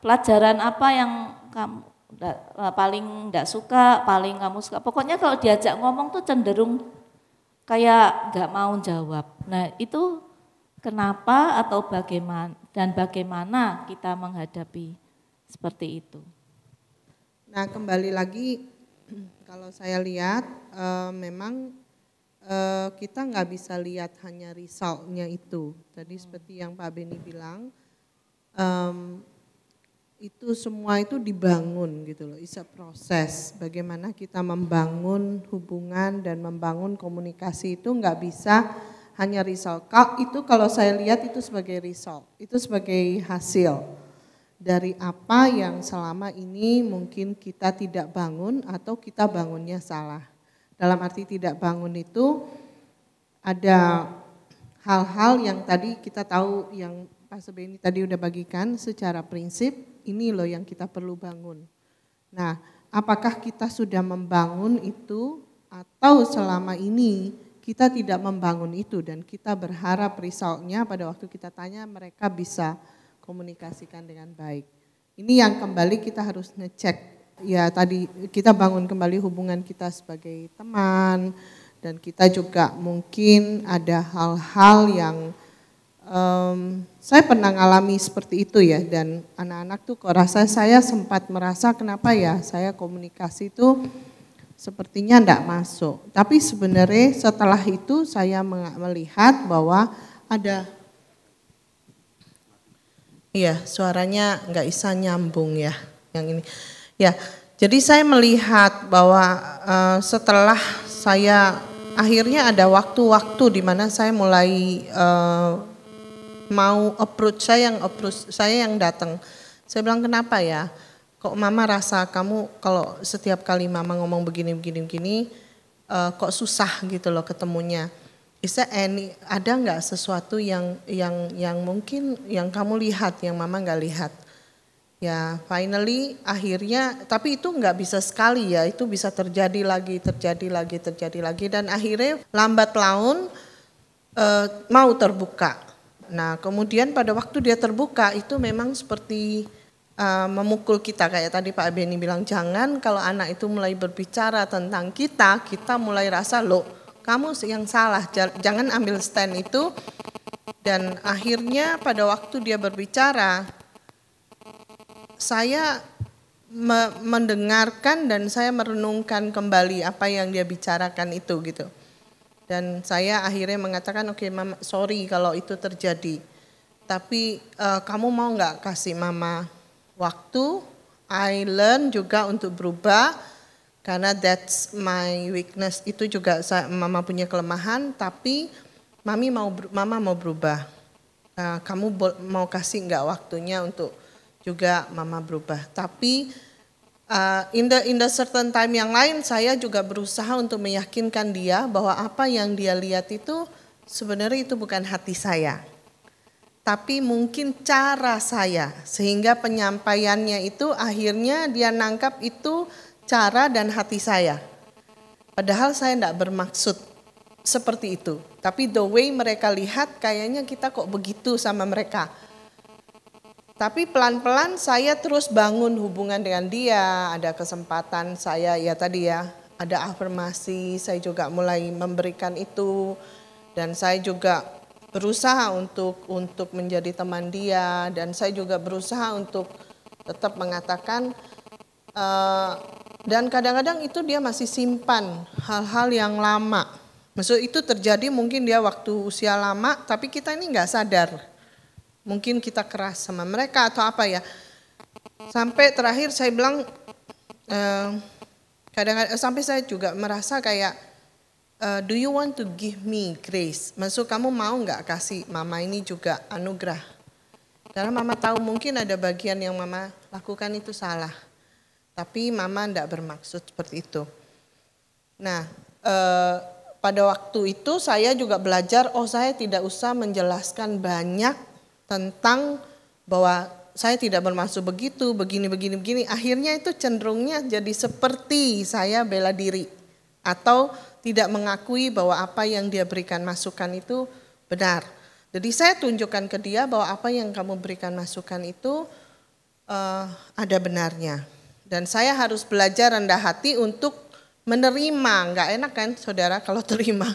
Pelajaran apa yang kamu enggak, paling enggak suka, paling kamu suka. Pokoknya kalau diajak ngomong tuh cenderung kayak nggak mau jawab. Nah itu kenapa atau bagaimana dan bagaimana kita menghadapi seperti itu. Nah kembali lagi kalau saya lihat e, memang e, kita nggak bisa lihat hanya resultnya itu. Tadi hmm. seperti yang Pak Beni bilang, um, itu semua itu dibangun gitu loh. It's proses. Bagaimana kita membangun hubungan dan membangun komunikasi itu nggak bisa hanya result. Itu kalau saya lihat itu sebagai result, itu sebagai hasil dari apa yang selama ini mungkin kita tidak bangun atau kita bangunnya salah. Dalam arti tidak bangun itu ada hal-hal yang tadi kita tahu yang Pastor Sebeni tadi udah bagikan secara prinsip ini loh yang kita perlu bangun. Nah, apakah kita sudah membangun itu atau selama ini kita tidak membangun itu dan kita berharap resultnya pada waktu kita tanya mereka bisa komunikasikan dengan baik. Ini yang kembali kita harus ngecek. Ya tadi kita bangun kembali hubungan kita sebagai teman dan kita juga mungkin ada hal-hal yang um, saya pernah ngalami seperti itu ya dan anak-anak tuh kok rasa saya sempat merasa kenapa ya saya komunikasi itu sepertinya tidak masuk. Tapi sebenarnya setelah itu saya melihat bahwa ada Iya, suaranya nggak bisa nyambung ya, yang ini. Ya, jadi saya melihat bahwa uh, setelah saya akhirnya ada waktu-waktu di mana saya mulai uh, mau approach saya yang approach saya yang datang. Saya bilang kenapa ya? Kok mama rasa kamu kalau setiap kali mama ngomong begini begini begini uh, kok susah gitu loh ketemunya. Is any, ada nggak sesuatu yang yang yang mungkin yang kamu lihat yang mama nggak lihat? Ya, finally akhirnya, tapi itu nggak bisa sekali ya, itu bisa terjadi lagi, terjadi lagi, terjadi lagi, dan akhirnya lambat laun uh, mau terbuka. Nah, kemudian pada waktu dia terbuka itu memang seperti uh, memukul kita kayak tadi Pak Beni bilang jangan kalau anak itu mulai berbicara tentang kita, kita mulai rasa loh kamu yang salah, jangan ambil stand itu. Dan akhirnya pada waktu dia berbicara, saya me mendengarkan dan saya merenungkan kembali apa yang dia bicarakan itu gitu dan saya akhirnya mengatakan oke okay, mama sorry kalau itu terjadi tapi uh, kamu mau nggak kasih mama waktu I learn juga untuk berubah karena that's my weakness itu juga saya, mama punya kelemahan tapi mami mau mama mau berubah uh, kamu mau kasih nggak waktunya untuk juga mama berubah tapi uh, in the in the certain time yang lain saya juga berusaha untuk meyakinkan dia bahwa apa yang dia lihat itu sebenarnya itu bukan hati saya. Tapi mungkin cara saya sehingga penyampaiannya itu akhirnya dia nangkap itu cara dan hati saya. Padahal saya tidak bermaksud seperti itu. Tapi the way mereka lihat kayaknya kita kok begitu sama mereka tapi pelan-pelan saya terus bangun hubungan dengan dia, ada kesempatan saya ya tadi ya, ada afirmasi, saya juga mulai memberikan itu dan saya juga berusaha untuk untuk menjadi teman dia dan saya juga berusaha untuk tetap mengatakan uh, dan kadang-kadang itu dia masih simpan hal-hal yang lama. Maksud itu terjadi mungkin dia waktu usia lama, tapi kita ini nggak sadar. Mungkin kita keras sama mereka atau apa ya. Sampai terakhir saya bilang, eh, kadang-kadang eh, sampai saya juga merasa kayak, eh, do you want to give me grace? Maksud kamu mau nggak kasih mama ini juga anugerah? Karena mama tahu mungkin ada bagian yang mama lakukan itu salah. Tapi mama tidak bermaksud seperti itu. Nah, eh, pada waktu itu saya juga belajar, oh saya tidak usah menjelaskan banyak tentang bahwa saya tidak bermaksud begitu, begini, begini, begini. Akhirnya itu cenderungnya jadi seperti saya bela diri. Atau tidak mengakui bahwa apa yang dia berikan masukan itu benar. Jadi saya tunjukkan ke dia bahwa apa yang kamu berikan masukan itu uh, ada benarnya. Dan saya harus belajar rendah hati untuk menerima. Nggak enak kan saudara kalau terima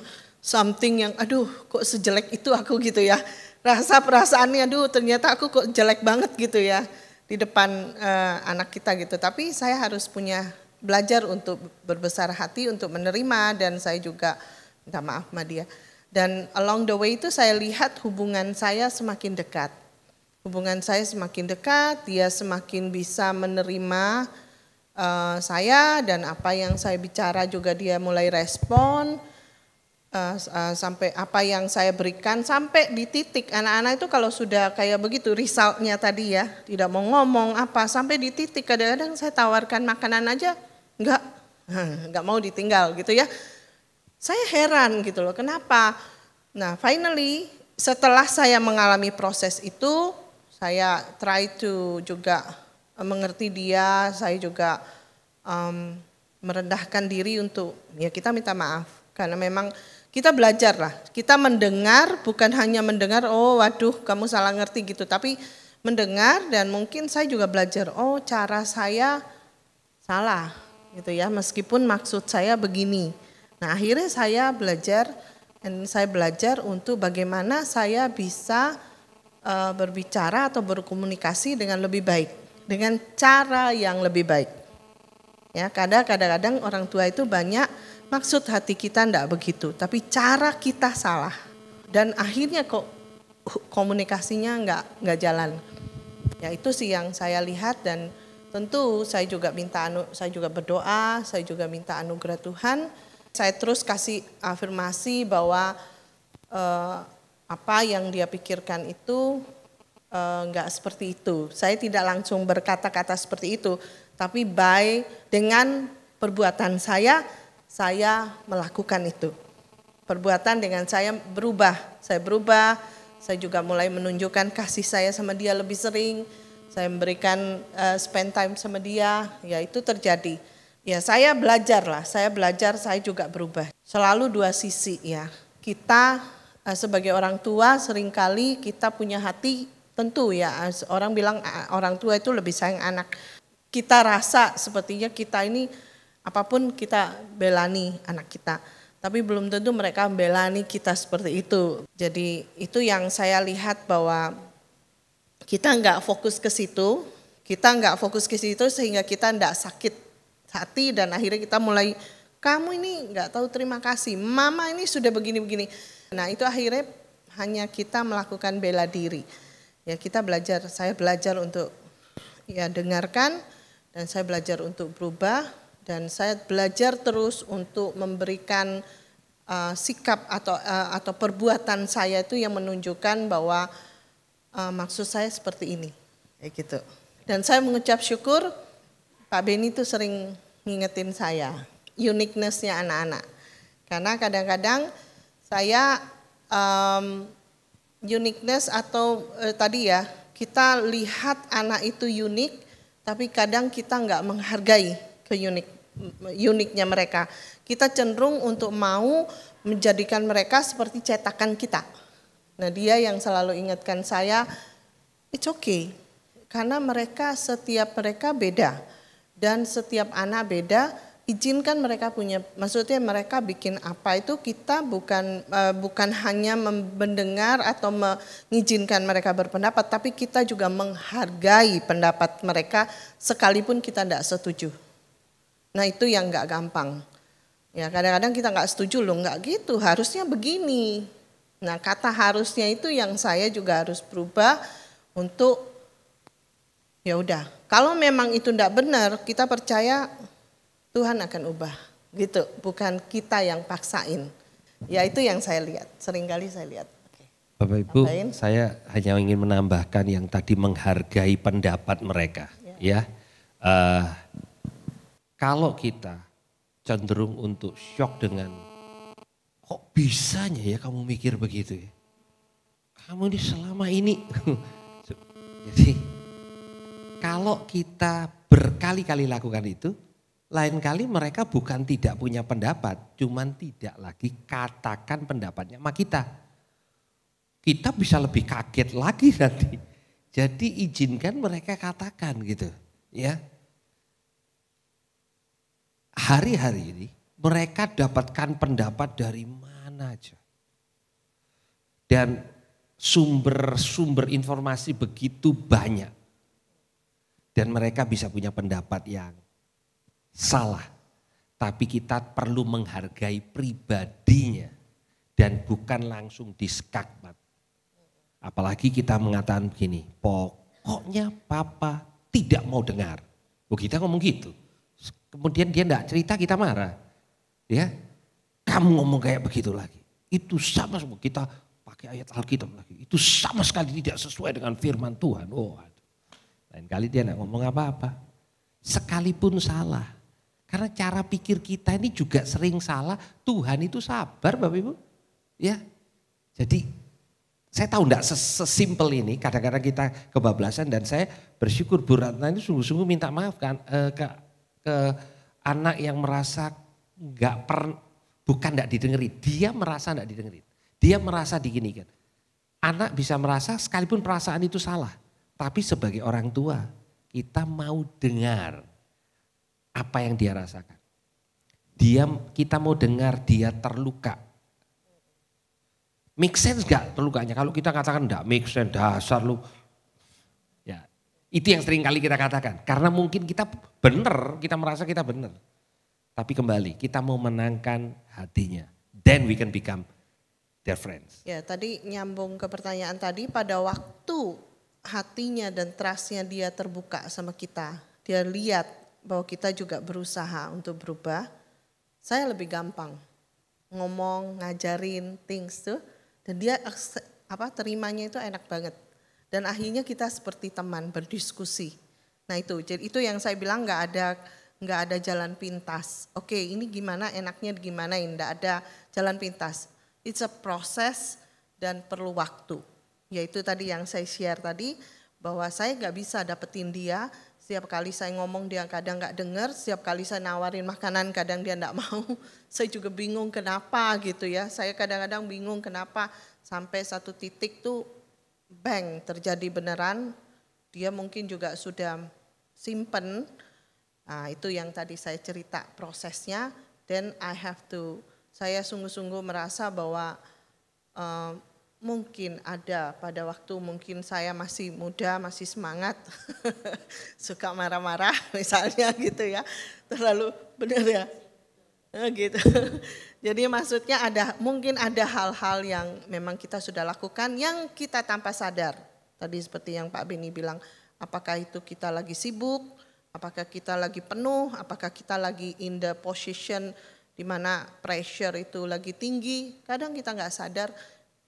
something yang aduh kok sejelek itu aku gitu ya rasa perasaannya, aduh ternyata aku kok jelek banget gitu ya di depan uh, anak kita gitu. Tapi saya harus punya belajar untuk berbesar hati untuk menerima dan saya juga minta maaf sama dia. Dan along the way itu saya lihat hubungan saya semakin dekat. Hubungan saya semakin dekat, dia semakin bisa menerima uh, saya dan apa yang saya bicara juga dia mulai respon uh, uh, sampai apa yang saya berikan sampai di titik anak-anak itu kalau sudah kayak begitu risalnya tadi ya tidak mau ngomong apa sampai di titik kadang-kadang saya tawarkan makanan aja nggak nggak mau ditinggal gitu ya saya heran gitu loh kenapa nah finally setelah saya mengalami proses itu saya try to juga mengerti dia saya juga um, merendahkan diri untuk ya kita minta maaf karena memang kita belajar lah. Kita mendengar, bukan hanya mendengar, oh waduh kamu salah ngerti gitu. Tapi mendengar dan mungkin saya juga belajar, oh cara saya salah gitu ya. Meskipun maksud saya begini. Nah akhirnya saya belajar, dan saya belajar untuk bagaimana saya bisa uh, berbicara atau berkomunikasi dengan lebih baik. Dengan cara yang lebih baik. Ya, kadang-kadang orang tua itu banyak Maksud hati kita tidak begitu, tapi cara kita salah. Dan akhirnya kok komunikasinya nggak nggak jalan. Ya itu sih yang saya lihat dan tentu saya juga minta anu, saya juga berdoa, saya juga minta anugerah Tuhan. Saya terus kasih afirmasi bahwa eh, apa yang dia pikirkan itu eh, nggak eh, seperti itu. Saya tidak langsung berkata-kata seperti itu, tapi by dengan perbuatan saya saya melakukan itu. Perbuatan dengan saya berubah, saya berubah, saya juga mulai menunjukkan kasih saya sama dia lebih sering, saya memberikan uh, spend time sama dia, ya itu terjadi. Ya saya belajar lah, saya belajar, saya juga berubah. Selalu dua sisi ya, kita uh, sebagai orang tua seringkali kita punya hati tentu ya orang bilang orang tua itu lebih sayang anak. Kita rasa sepertinya kita ini apapun kita belani anak kita tapi belum tentu mereka belani kita seperti itu. Jadi itu yang saya lihat bahwa kita nggak fokus ke situ, kita nggak fokus ke situ sehingga kita nggak sakit hati dan akhirnya kita mulai kamu ini nggak tahu terima kasih, mama ini sudah begini-begini. Nah itu akhirnya hanya kita melakukan bela diri. Ya kita belajar, saya belajar untuk ya dengarkan dan saya belajar untuk berubah dan saya belajar terus untuk memberikan uh, sikap atau uh, atau perbuatan saya itu yang menunjukkan bahwa uh, maksud saya seperti ini kayak gitu dan saya mengucap syukur Pak Beni itu sering ngingetin saya uniquenessnya anak-anak karena kadang-kadang saya um, uniqueness atau uh, tadi ya kita lihat anak itu unik tapi kadang kita nggak menghargai seunik uniknya mereka. Kita cenderung untuk mau menjadikan mereka seperti cetakan kita. Nah, dia yang selalu ingatkan saya, it's okay. Karena mereka setiap mereka beda dan setiap anak beda, izinkan mereka punya maksudnya mereka bikin apa itu kita bukan eh, bukan hanya mendengar atau mengizinkan mereka berpendapat tapi kita juga menghargai pendapat mereka sekalipun kita tidak setuju Nah itu yang nggak gampang. Ya kadang-kadang kita nggak setuju loh, nggak gitu, harusnya begini. Nah kata harusnya itu yang saya juga harus berubah untuk ya udah. Kalau memang itu nggak benar, kita percaya Tuhan akan ubah gitu, bukan kita yang paksain. Ya itu yang saya lihat, seringkali saya lihat. Bapak Ibu, Tambahin. saya hanya ingin menambahkan yang tadi menghargai pendapat mereka, ya. ya. Uh, kalau kita cenderung untuk shock dengan kok bisanya ya kamu mikir begitu ya. Kamu ini selama ini. Jadi kalau kita berkali-kali lakukan itu, lain kali mereka bukan tidak punya pendapat, cuman tidak lagi katakan pendapatnya sama kita. Kita bisa lebih kaget lagi nanti. Jadi izinkan mereka katakan gitu, ya hari-hari ini mereka dapatkan pendapat dari mana aja. Dan sumber-sumber informasi begitu banyak. Dan mereka bisa punya pendapat yang salah. Tapi kita perlu menghargai pribadinya dan bukan langsung diskakmat. Apalagi kita mengatakan begini, pokoknya papa tidak mau dengar. Oh kita ngomong gitu. Kemudian dia tidak cerita kita marah. Ya, kamu ngomong kayak begitu lagi. Itu sama semua kita pakai ayat Alkitab lagi. Itu sama sekali tidak sesuai dengan firman Tuhan. Oh, lain kali dia tidak ngomong apa-apa. Sekalipun salah. Karena cara pikir kita ini juga sering salah. Tuhan itu sabar Bapak Ibu. Ya. Jadi saya tahu enggak sesimpel ini. Kadang-kadang kita kebablasan dan saya bersyukur Bu Ratna ini sungguh-sungguh minta maaf kan, eh, ke ke anak yang merasa nggak per, bukan nggak didengerin, dia merasa nggak didengerin, dia merasa kan Anak bisa merasa sekalipun perasaan itu salah, tapi sebagai orang tua kita mau dengar apa yang dia rasakan. Dia kita mau dengar dia terluka. Make sense gak terlukanya? Kalau kita katakan enggak make sense, dasar lu itu yang sering kali kita katakan. Karena mungkin kita benar, kita merasa kita benar. Tapi kembali, kita mau menangkan hatinya. Then we can become their friends. Ya, tadi nyambung ke pertanyaan tadi, pada waktu hatinya dan trustnya dia terbuka sama kita, dia lihat bahwa kita juga berusaha untuk berubah, saya lebih gampang ngomong, ngajarin, things tuh, dan dia eh, apa terimanya itu enak banget. Dan akhirnya kita seperti teman berdiskusi. Nah itu, jadi itu yang saya bilang nggak ada nggak ada jalan pintas. Oke, ini gimana enaknya gimana? ini. Nggak ada jalan pintas. It's a process dan perlu waktu. Yaitu tadi yang saya share tadi bahwa saya nggak bisa dapetin dia. Setiap kali saya ngomong dia kadang nggak dengar. Setiap kali saya nawarin makanan kadang dia nggak mau. Saya juga bingung kenapa gitu ya. Saya kadang-kadang bingung kenapa sampai satu titik tuh bank terjadi beneran, dia mungkin juga sudah simpen. Nah, itu yang tadi saya cerita prosesnya. Then I have to, saya sungguh-sungguh merasa bahwa uh, mungkin ada pada waktu mungkin saya masih muda, masih semangat, suka marah-marah misalnya gitu ya. Terlalu benar ya, Eh, gitu. Jadi maksudnya ada mungkin ada hal-hal yang memang kita sudah lakukan yang kita tanpa sadar. Tadi seperti yang Pak Beni bilang, apakah itu kita lagi sibuk, apakah kita lagi penuh, apakah kita lagi in the position di mana pressure itu lagi tinggi. Kadang kita nggak sadar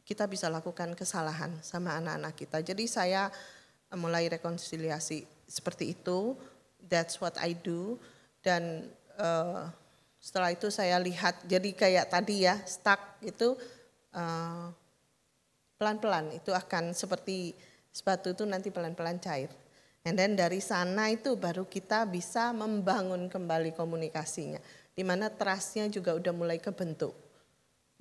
kita bisa lakukan kesalahan sama anak-anak kita. Jadi saya eh, mulai rekonsiliasi seperti itu. That's what I do dan uh, setelah itu saya lihat jadi kayak tadi ya stuck itu pelan eh, pelan-pelan itu akan seperti sepatu itu nanti pelan-pelan cair and then dari sana itu baru kita bisa membangun kembali komunikasinya di mana trustnya juga udah mulai kebentuk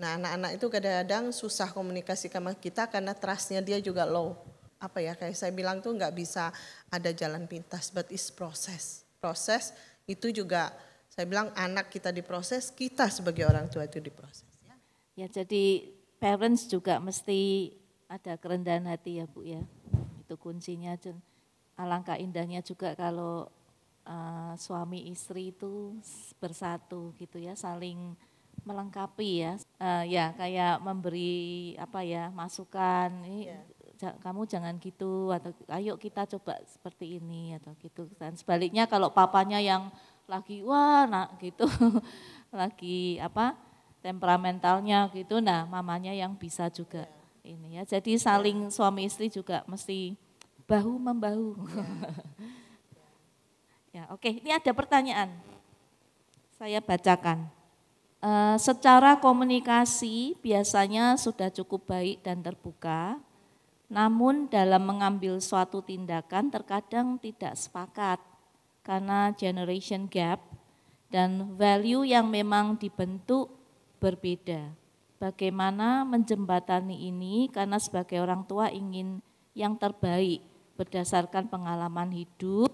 nah anak-anak itu kadang-kadang susah komunikasi sama kita karena trustnya dia juga low apa ya kayak saya bilang tuh nggak bisa ada jalan pintas but is proses proses itu juga saya bilang anak kita diproses, kita sebagai orang tua itu diproses. Ya, ya jadi parents juga mesti ada kerendahan hati ya Bu ya. Itu kuncinya. Alangkah indahnya juga kalau uh, suami istri itu bersatu gitu ya, saling melengkapi ya. Uh, ya kayak memberi apa ya masukan. Ini, ya kamu jangan gitu atau ayo kita coba seperti ini atau gitu dan sebaliknya kalau papanya yang lagi wah nak gitu lagi apa temperamentalnya gitu nah mamanya yang bisa juga ya. ini ya jadi saling suami istri juga mesti bahu membahu ya, ya oke okay. ini ada pertanyaan saya bacakan e, secara komunikasi biasanya sudah cukup baik dan terbuka namun dalam mengambil suatu tindakan terkadang tidak sepakat karena generation gap dan value yang memang dibentuk berbeda. Bagaimana menjembatani ini karena sebagai orang tua ingin yang terbaik berdasarkan pengalaman hidup,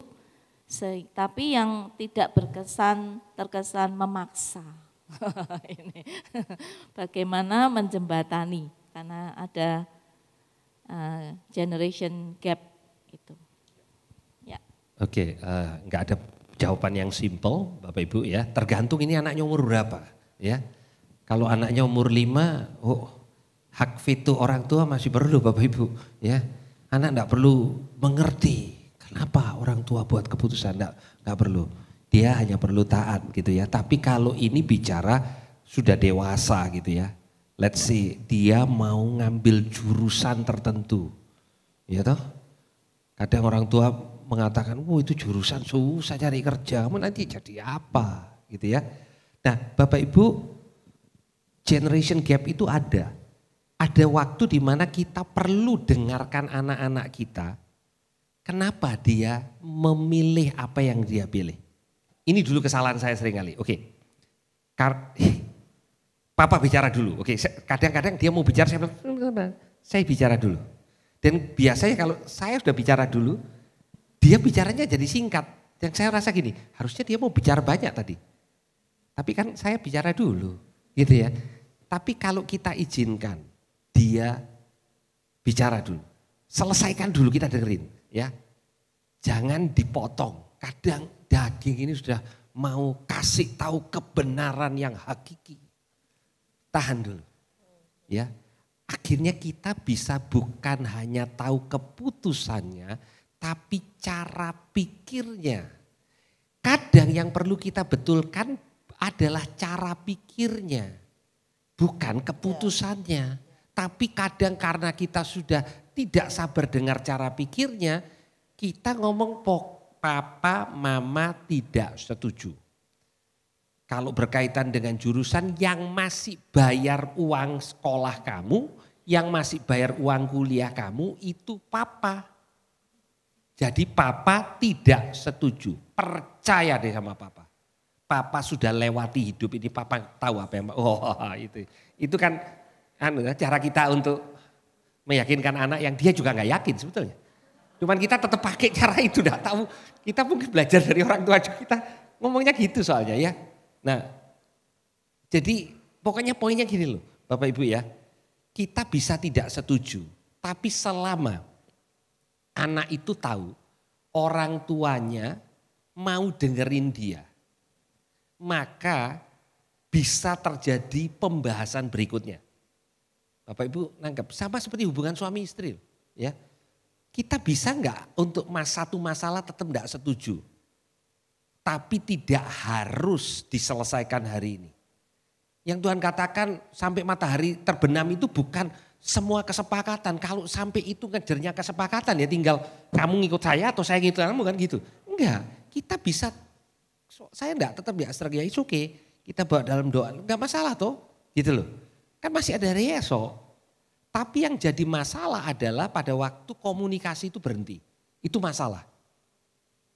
tapi yang tidak berkesan terkesan memaksa. ini bagaimana menjembatani karena ada eh, generation gap itu. Oke, okay, uh, eh, nggak ada jawaban yang simple, Bapak Ibu ya. Tergantung ini anaknya umur berapa, ya. Kalau anaknya hmm. umur lima, oh, hak fitu orang tua masih perlu Bapak Ibu, ya. Anak nggak perlu mengerti kenapa orang tua buat keputusan, nggak nggak perlu. Dia hanya perlu taat gitu ya. Tapi kalau ini bicara sudah dewasa gitu ya. Let's see, dia mau ngambil jurusan tertentu. Ya toh? Kadang orang tua mengatakan, "Wah, oh, itu jurusan susah cari kerja, kamu nanti jadi apa?" gitu ya. Nah, Bapak Ibu, generation gap itu ada. Ada waktu di mana kita perlu dengarkan anak-anak kita. Kenapa dia memilih apa yang dia pilih? Ini dulu kesalahan saya sering kali. Oke. Okay. Papa bicara dulu. Oke, kadang-kadang dia mau bicara saya bilang, "Saya bicara dulu." Dan biasanya kalau saya sudah bicara dulu, dia bicaranya jadi singkat. Yang saya rasa gini, harusnya dia mau bicara banyak tadi. Tapi kan saya bicara dulu, gitu ya. Tapi kalau kita izinkan dia bicara dulu, selesaikan dulu kita dengerin, ya. Jangan dipotong. Kadang daging ini sudah mau kasih tahu kebenaran yang hakiki. Tahan dulu. Ya. Akhirnya kita bisa bukan hanya tahu keputusannya, tapi cara pikirnya. Kadang yang perlu kita betulkan adalah cara pikirnya, bukan iya. keputusannya. Tapi kadang karena kita sudah tidak sabar dengar cara pikirnya, kita ngomong papa mama tidak setuju. Kalau berkaitan dengan jurusan yang masih bayar uang sekolah kamu, yang masih bayar uang kuliah kamu itu papa jadi papa tidak setuju. Percaya deh sama papa. Papa sudah lewati hidup ini, papa tahu apa yang oh itu. Itu kan anu ya, cara kita untuk meyakinkan anak yang dia juga nggak yakin sebetulnya. Cuman kita tetap pakai cara itu, enggak tahu. Kita mungkin belajar dari orang tua kita ngomongnya gitu soalnya ya. Nah, jadi pokoknya poinnya gini loh, Bapak Ibu ya. Kita bisa tidak setuju, tapi selama anak itu tahu orang tuanya mau dengerin dia. Maka bisa terjadi pembahasan berikutnya. Bapak Ibu nangkep, sama seperti hubungan suami istri. ya Kita bisa nggak untuk satu masalah tetap tidak setuju. Tapi tidak harus diselesaikan hari ini. Yang Tuhan katakan sampai matahari terbenam itu bukan semua kesepakatan. Kalau sampai itu ngejarnya kesepakatan ya tinggal kamu ngikut saya atau saya ngikut kamu kan gitu. Enggak, kita bisa, saya enggak tetap ya astrak ya, oke. Okay. Kita bawa dalam doa, enggak masalah tuh gitu loh. Kan masih ada reso. Tapi yang jadi masalah adalah pada waktu komunikasi itu berhenti. Itu masalah.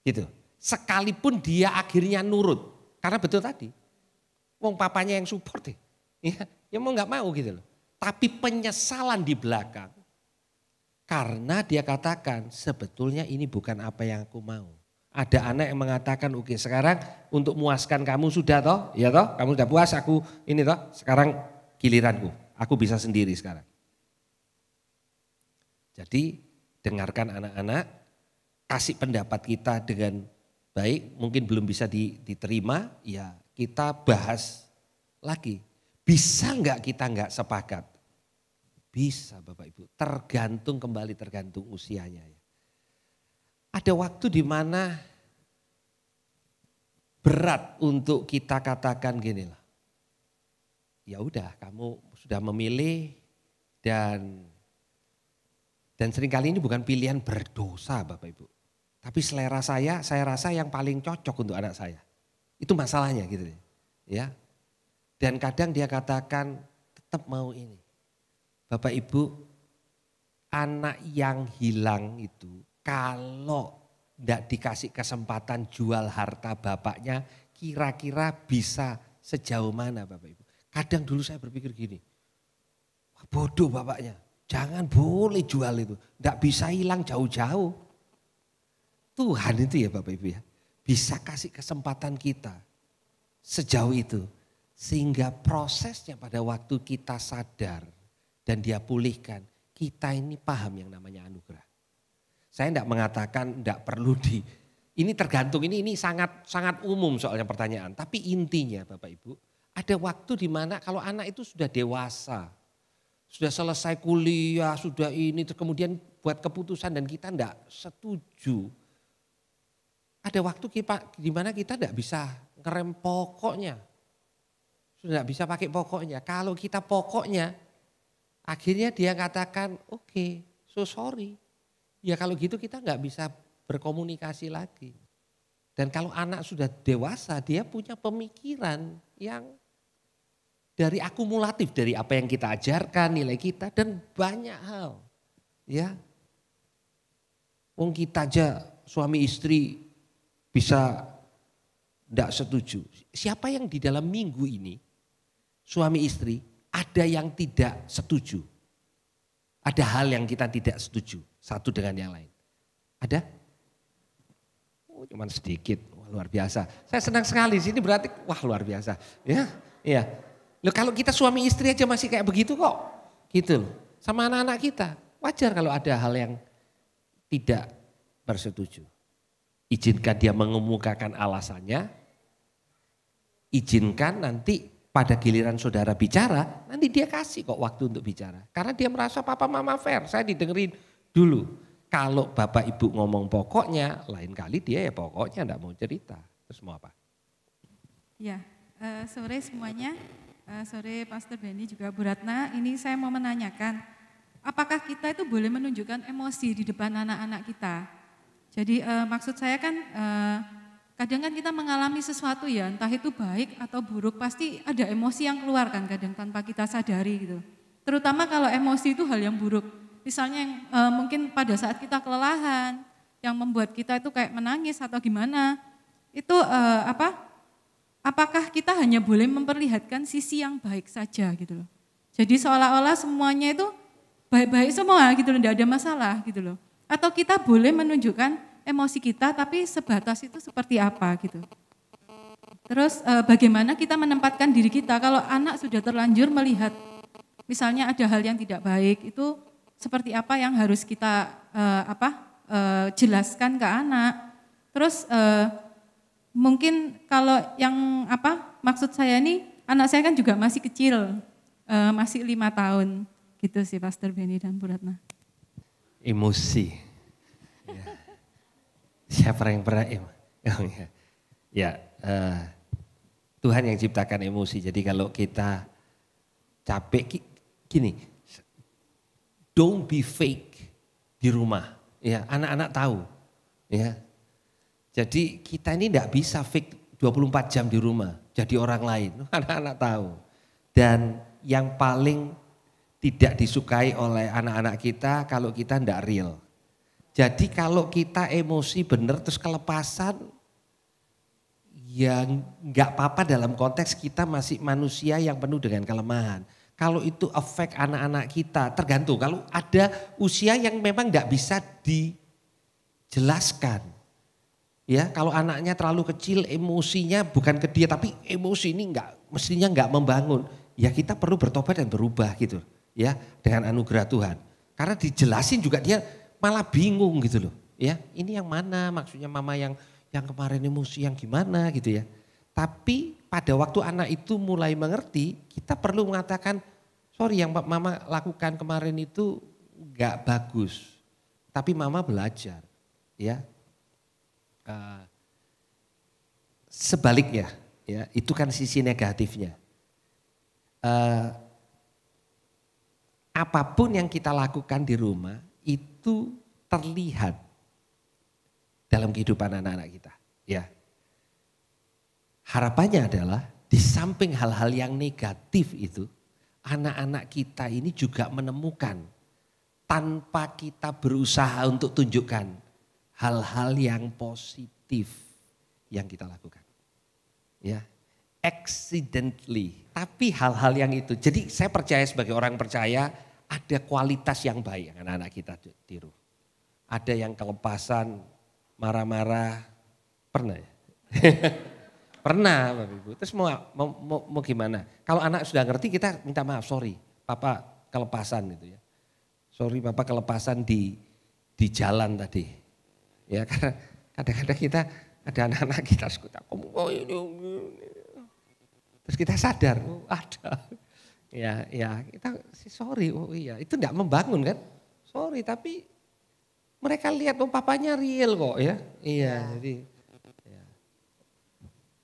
Gitu. Sekalipun dia akhirnya nurut. Karena betul tadi. Wong papanya yang support deh. Ya, iya, ya mau nggak mau gitu loh tapi penyesalan di belakang. Karena dia katakan sebetulnya ini bukan apa yang aku mau. Ada anak yang mengatakan oke sekarang untuk muaskan kamu sudah toh, ya toh, kamu sudah puas aku ini toh, sekarang giliranku, aku bisa sendiri sekarang. Jadi dengarkan anak-anak, kasih pendapat kita dengan baik, mungkin belum bisa diterima, ya kita bahas lagi bisa nggak kita nggak sepakat? Bisa Bapak Ibu, tergantung kembali tergantung usianya. ya. Ada waktu di mana berat untuk kita katakan gini lah. Ya udah, kamu sudah memilih dan dan seringkali ini bukan pilihan berdosa Bapak Ibu. Tapi selera saya, saya rasa yang paling cocok untuk anak saya. Itu masalahnya gitu ya. Dan kadang dia katakan tetap mau ini. Bapak Ibu, anak yang hilang itu kalau tidak dikasih kesempatan jual harta bapaknya, kira-kira bisa sejauh mana Bapak Ibu. Kadang dulu saya berpikir gini, bodoh bapaknya, jangan boleh jual itu, tidak bisa hilang jauh-jauh. Tuhan itu ya Bapak Ibu ya, bisa kasih kesempatan kita sejauh itu. Sehingga prosesnya pada waktu kita sadar dan dia pulihkan, kita ini paham yang namanya anugerah. Saya tidak mengatakan tidak perlu di, ini tergantung, ini ini sangat sangat umum soalnya pertanyaan. Tapi intinya Bapak Ibu, ada waktu di mana kalau anak itu sudah dewasa, sudah selesai kuliah, sudah ini, terus kemudian buat keputusan dan kita tidak setuju. Ada waktu kita, di mana kita tidak bisa ngerem pokoknya. Sudah bisa pakai pokoknya. Kalau kita pokoknya, akhirnya dia katakan, oke, okay, so sorry. Ya kalau gitu kita nggak bisa berkomunikasi lagi. Dan kalau anak sudah dewasa, dia punya pemikiran yang dari akumulatif dari apa yang kita ajarkan, nilai kita dan banyak hal. Ya. Wong kita aja suami istri bisa tidak setuju. Siapa yang di dalam minggu ini suami istri ada yang tidak setuju. Ada hal yang kita tidak setuju satu dengan yang lain. Ada? Oh, cuman sedikit. Wah, luar biasa. Saya senang sekali sini berarti wah luar biasa. Ya, iya. Loh, kalau kita suami istri aja masih kayak begitu kok. Gitu loh. Sama anak-anak kita. Wajar kalau ada hal yang tidak bersetuju. Izinkan dia mengemukakan alasannya. Izinkan nanti pada giliran saudara bicara, nanti dia kasih kok waktu untuk bicara. Karena dia merasa papa mama fair, saya didengerin dulu. Kalau bapak ibu ngomong pokoknya, lain kali dia ya pokoknya enggak mau cerita. Terus mau apa? Ya, uh, sore semuanya. Uh, sore Pastor Benny juga Bu Ratna. Ini saya mau menanyakan, apakah kita itu boleh menunjukkan emosi di depan anak-anak kita? Jadi uh, maksud saya kan... Uh, Kadang kan kita mengalami sesuatu ya, entah itu baik atau buruk, pasti ada emosi yang keluar kan kadang tanpa kita sadari gitu. Terutama kalau emosi itu hal yang buruk. Misalnya yang e, mungkin pada saat kita kelelahan, yang membuat kita itu kayak menangis atau gimana. Itu e, apa? Apakah kita hanya boleh memperlihatkan sisi yang baik saja gitu loh. Jadi seolah-olah semuanya itu baik-baik semua gitu loh, tidak ada masalah gitu loh. Atau kita boleh menunjukkan emosi kita, tapi sebatas itu seperti apa gitu. Terus e, bagaimana kita menempatkan diri kita kalau anak sudah terlanjur melihat misalnya ada hal yang tidak baik itu seperti apa yang harus kita e, apa e, jelaskan ke anak. Terus e, mungkin kalau yang apa maksud saya ini anak saya kan juga masih kecil, e, masih lima tahun gitu sih Pastor Beni dan Bu Ratna. Emosi Siapa yang pernah ya, ya uh, Tuhan yang ciptakan emosi. Jadi kalau kita capek, gini, don't be fake di rumah. Ya, anak-anak tahu. Ya, jadi kita ini tidak bisa fake 24 jam di rumah. Jadi orang lain, anak-anak tahu. Dan yang paling tidak disukai oleh anak-anak kita kalau kita tidak real. Jadi kalau kita emosi benar terus kelepasan, yang nggak apa-apa dalam konteks kita masih manusia yang penuh dengan kelemahan. Kalau itu efek anak-anak kita tergantung. Kalau ada usia yang memang nggak bisa dijelaskan. Ya, kalau anaknya terlalu kecil emosinya bukan ke dia tapi emosi ini nggak mestinya nggak membangun. Ya kita perlu bertobat dan berubah gitu. Ya, dengan anugerah Tuhan. Karena dijelasin juga dia malah bingung gitu loh. Ya, ini yang mana maksudnya mama yang yang kemarin emosi yang gimana gitu ya. Tapi pada waktu anak itu mulai mengerti, kita perlu mengatakan, sorry yang mama lakukan kemarin itu nggak bagus. Tapi mama belajar, ya. Uh, sebaliknya, ya itu kan sisi negatifnya. Uh, apapun yang kita lakukan di rumah itu terlihat dalam kehidupan anak-anak kita. Ya, harapannya adalah di samping hal-hal yang negatif itu, anak-anak kita ini juga menemukan tanpa kita berusaha untuk tunjukkan hal-hal yang positif yang kita lakukan. Ya, accidentally, tapi hal-hal yang itu. Jadi saya percaya sebagai orang percaya, ada kualitas yang baik anak-anak kita tiru. Ada yang kelepasan, marah-marah, pernah ya? pernah Bapak Ibu. Terus mau, mau, mau, gimana? Kalau anak sudah ngerti kita minta maaf, sorry papa kelepasan gitu ya. Sorry papa kelepasan di di jalan tadi. Ya karena kadang-kadang kita ada anak-anak kita suka, oh, Terus kita sadar, oh, ada. Ya, ya kita si sorry, oh iya itu tidak membangun kan? Sorry, tapi mereka lihat oh papanya real kok ya. Iya, ya. jadi. Ya.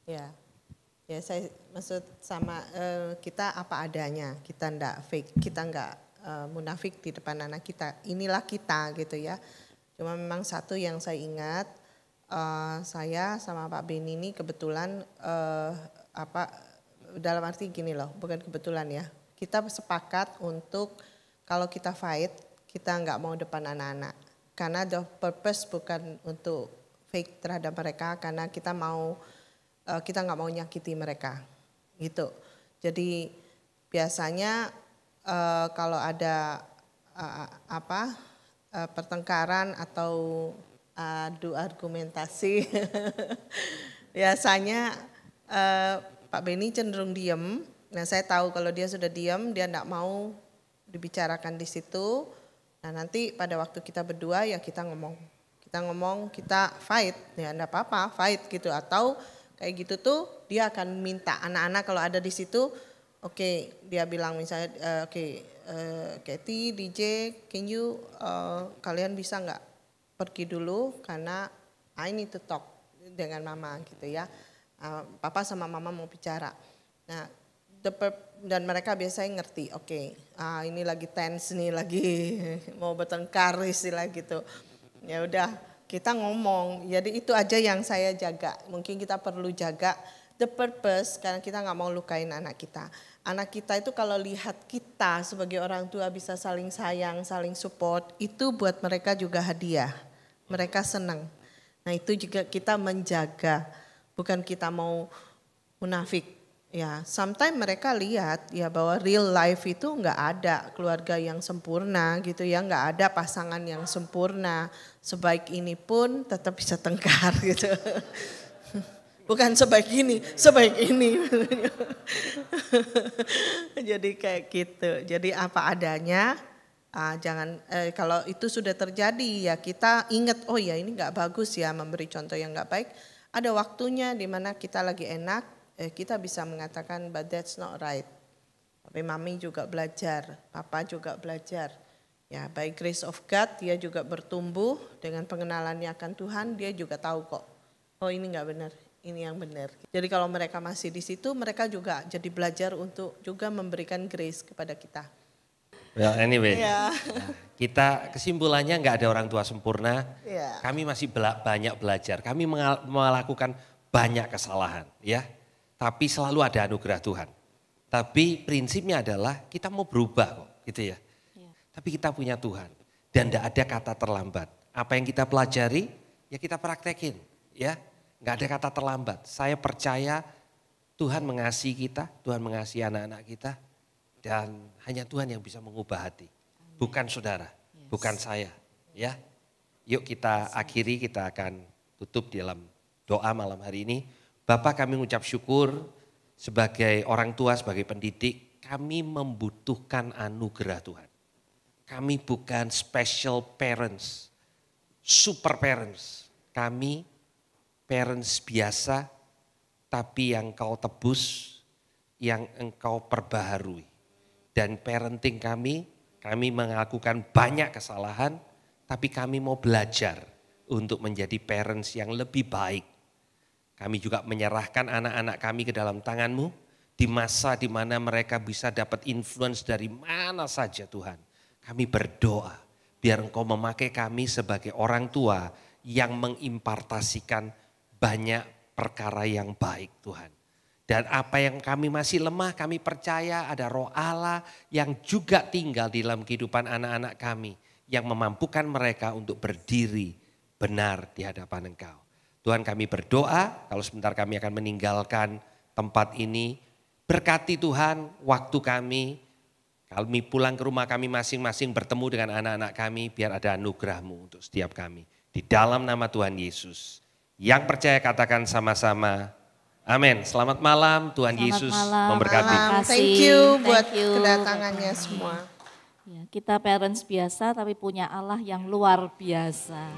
ya, ya saya maksud sama uh, kita apa adanya, kita ndak fake, kita nggak uh, munafik di depan anak kita. Inilah kita gitu ya. Cuma memang satu yang saya ingat, uh, saya sama Pak Beni ini kebetulan uh, apa dalam arti gini loh, bukan kebetulan ya. Kita sepakat untuk kalau kita fight, kita nggak mau depan anak-anak. Karena the purpose bukan untuk fake terhadap mereka, karena kita mau eh, kita nggak mau nyakiti mereka, gitu. Jadi biasanya eh, kalau ada eh, apa pertengkaran atau adu argumentasi, biasanya Pak Beni cenderung diem. Nah saya tahu kalau dia sudah diem, dia tidak mau dibicarakan di situ. Nah nanti pada waktu kita berdua ya kita ngomong. Kita ngomong, kita fight. Ya tidak apa-apa, fight gitu. Atau kayak gitu tuh dia akan minta anak-anak kalau ada di situ, oke okay, dia bilang misalnya, uh, oke okay, uh, eh, Kathy, DJ, can you, uh, kalian bisa nggak pergi dulu karena I need to talk dengan mama gitu ya. Ah, papa sama mama mau bicara. Nah, the dan mereka biasanya ngerti, oke, okay, ah ini lagi tense nih, lagi mau bertengkar istilah gitu. Ya udah, kita ngomong. Jadi itu aja yang saya jaga. Mungkin kita perlu jaga the purpose karena kita nggak mau lukain anak kita. Anak kita itu kalau lihat kita sebagai orang tua bisa saling sayang, saling support, itu buat mereka juga hadiah. Mereka senang. Nah itu juga kita menjaga bukan kita mau munafik ya sometimes mereka lihat ya bahwa real life itu nggak ada keluarga yang sempurna gitu ya nggak ada pasangan yang sempurna sebaik ini pun tetap bisa tengkar gitu bukan sebaik ini sebaik ini jadi kayak gitu jadi apa adanya ah, jangan eh, kalau itu sudah terjadi ya kita ingat oh ya ini nggak bagus ya memberi contoh yang nggak baik ada waktunya di mana kita lagi enak, eh, kita bisa mengatakan but that's not right. Tapi mami juga belajar, papa juga belajar. Ya, by grace of God dia juga bertumbuh dengan pengenalannya akan Tuhan, dia juga tahu kok. Oh, ini enggak benar, ini yang benar. Jadi kalau mereka masih di situ, mereka juga jadi belajar untuk juga memberikan grace kepada kita. Well, ya, anyway, yeah. kita kesimpulannya nggak ada orang tua sempurna. Yeah. Kami masih bela banyak belajar. Kami melakukan banyak kesalahan, ya. Tapi selalu ada anugerah Tuhan. Tapi prinsipnya adalah kita mau berubah kok, gitu ya. Yeah. Tapi kita punya Tuhan dan tidak ada kata terlambat. Apa yang kita pelajari ya kita praktekin, ya. Nggak ada kata terlambat. Saya percaya Tuhan mengasihi kita, Tuhan mengasihi anak-anak kita dan hanya Tuhan yang bisa mengubah hati. Bukan saudara, yes. bukan saya. Ya, Yuk kita akhiri, kita akan tutup di dalam doa malam hari ini. Bapak kami mengucap syukur sebagai orang tua, sebagai pendidik, kami membutuhkan anugerah Tuhan. Kami bukan special parents, super parents. Kami parents biasa, tapi yang kau tebus, yang engkau perbaharui dan parenting kami, kami melakukan banyak kesalahan, tapi kami mau belajar untuk menjadi parents yang lebih baik. Kami juga menyerahkan anak-anak kami ke dalam tanganmu di masa di mana mereka bisa dapat influence dari mana saja Tuhan. Kami berdoa biar engkau memakai kami sebagai orang tua yang mengimpartasikan banyak perkara yang baik Tuhan. Dan apa yang kami masih lemah, kami percaya ada roh Allah yang juga tinggal di dalam kehidupan anak-anak kami. Yang memampukan mereka untuk berdiri benar di hadapan engkau. Tuhan kami berdoa, kalau sebentar kami akan meninggalkan tempat ini. Berkati Tuhan waktu kami, kami pulang ke rumah kami masing-masing bertemu dengan anak-anak kami. Biar ada anugerahmu untuk setiap kami. Di dalam nama Tuhan Yesus. Yang percaya katakan sama-sama, Amin. Selamat malam, Tuhan Selamat Yesus malam. memberkati. Malam. Thank you Thank you. kedatangannya semua. Ya, kita parents biasa tapi punya Allah yang luar biasa.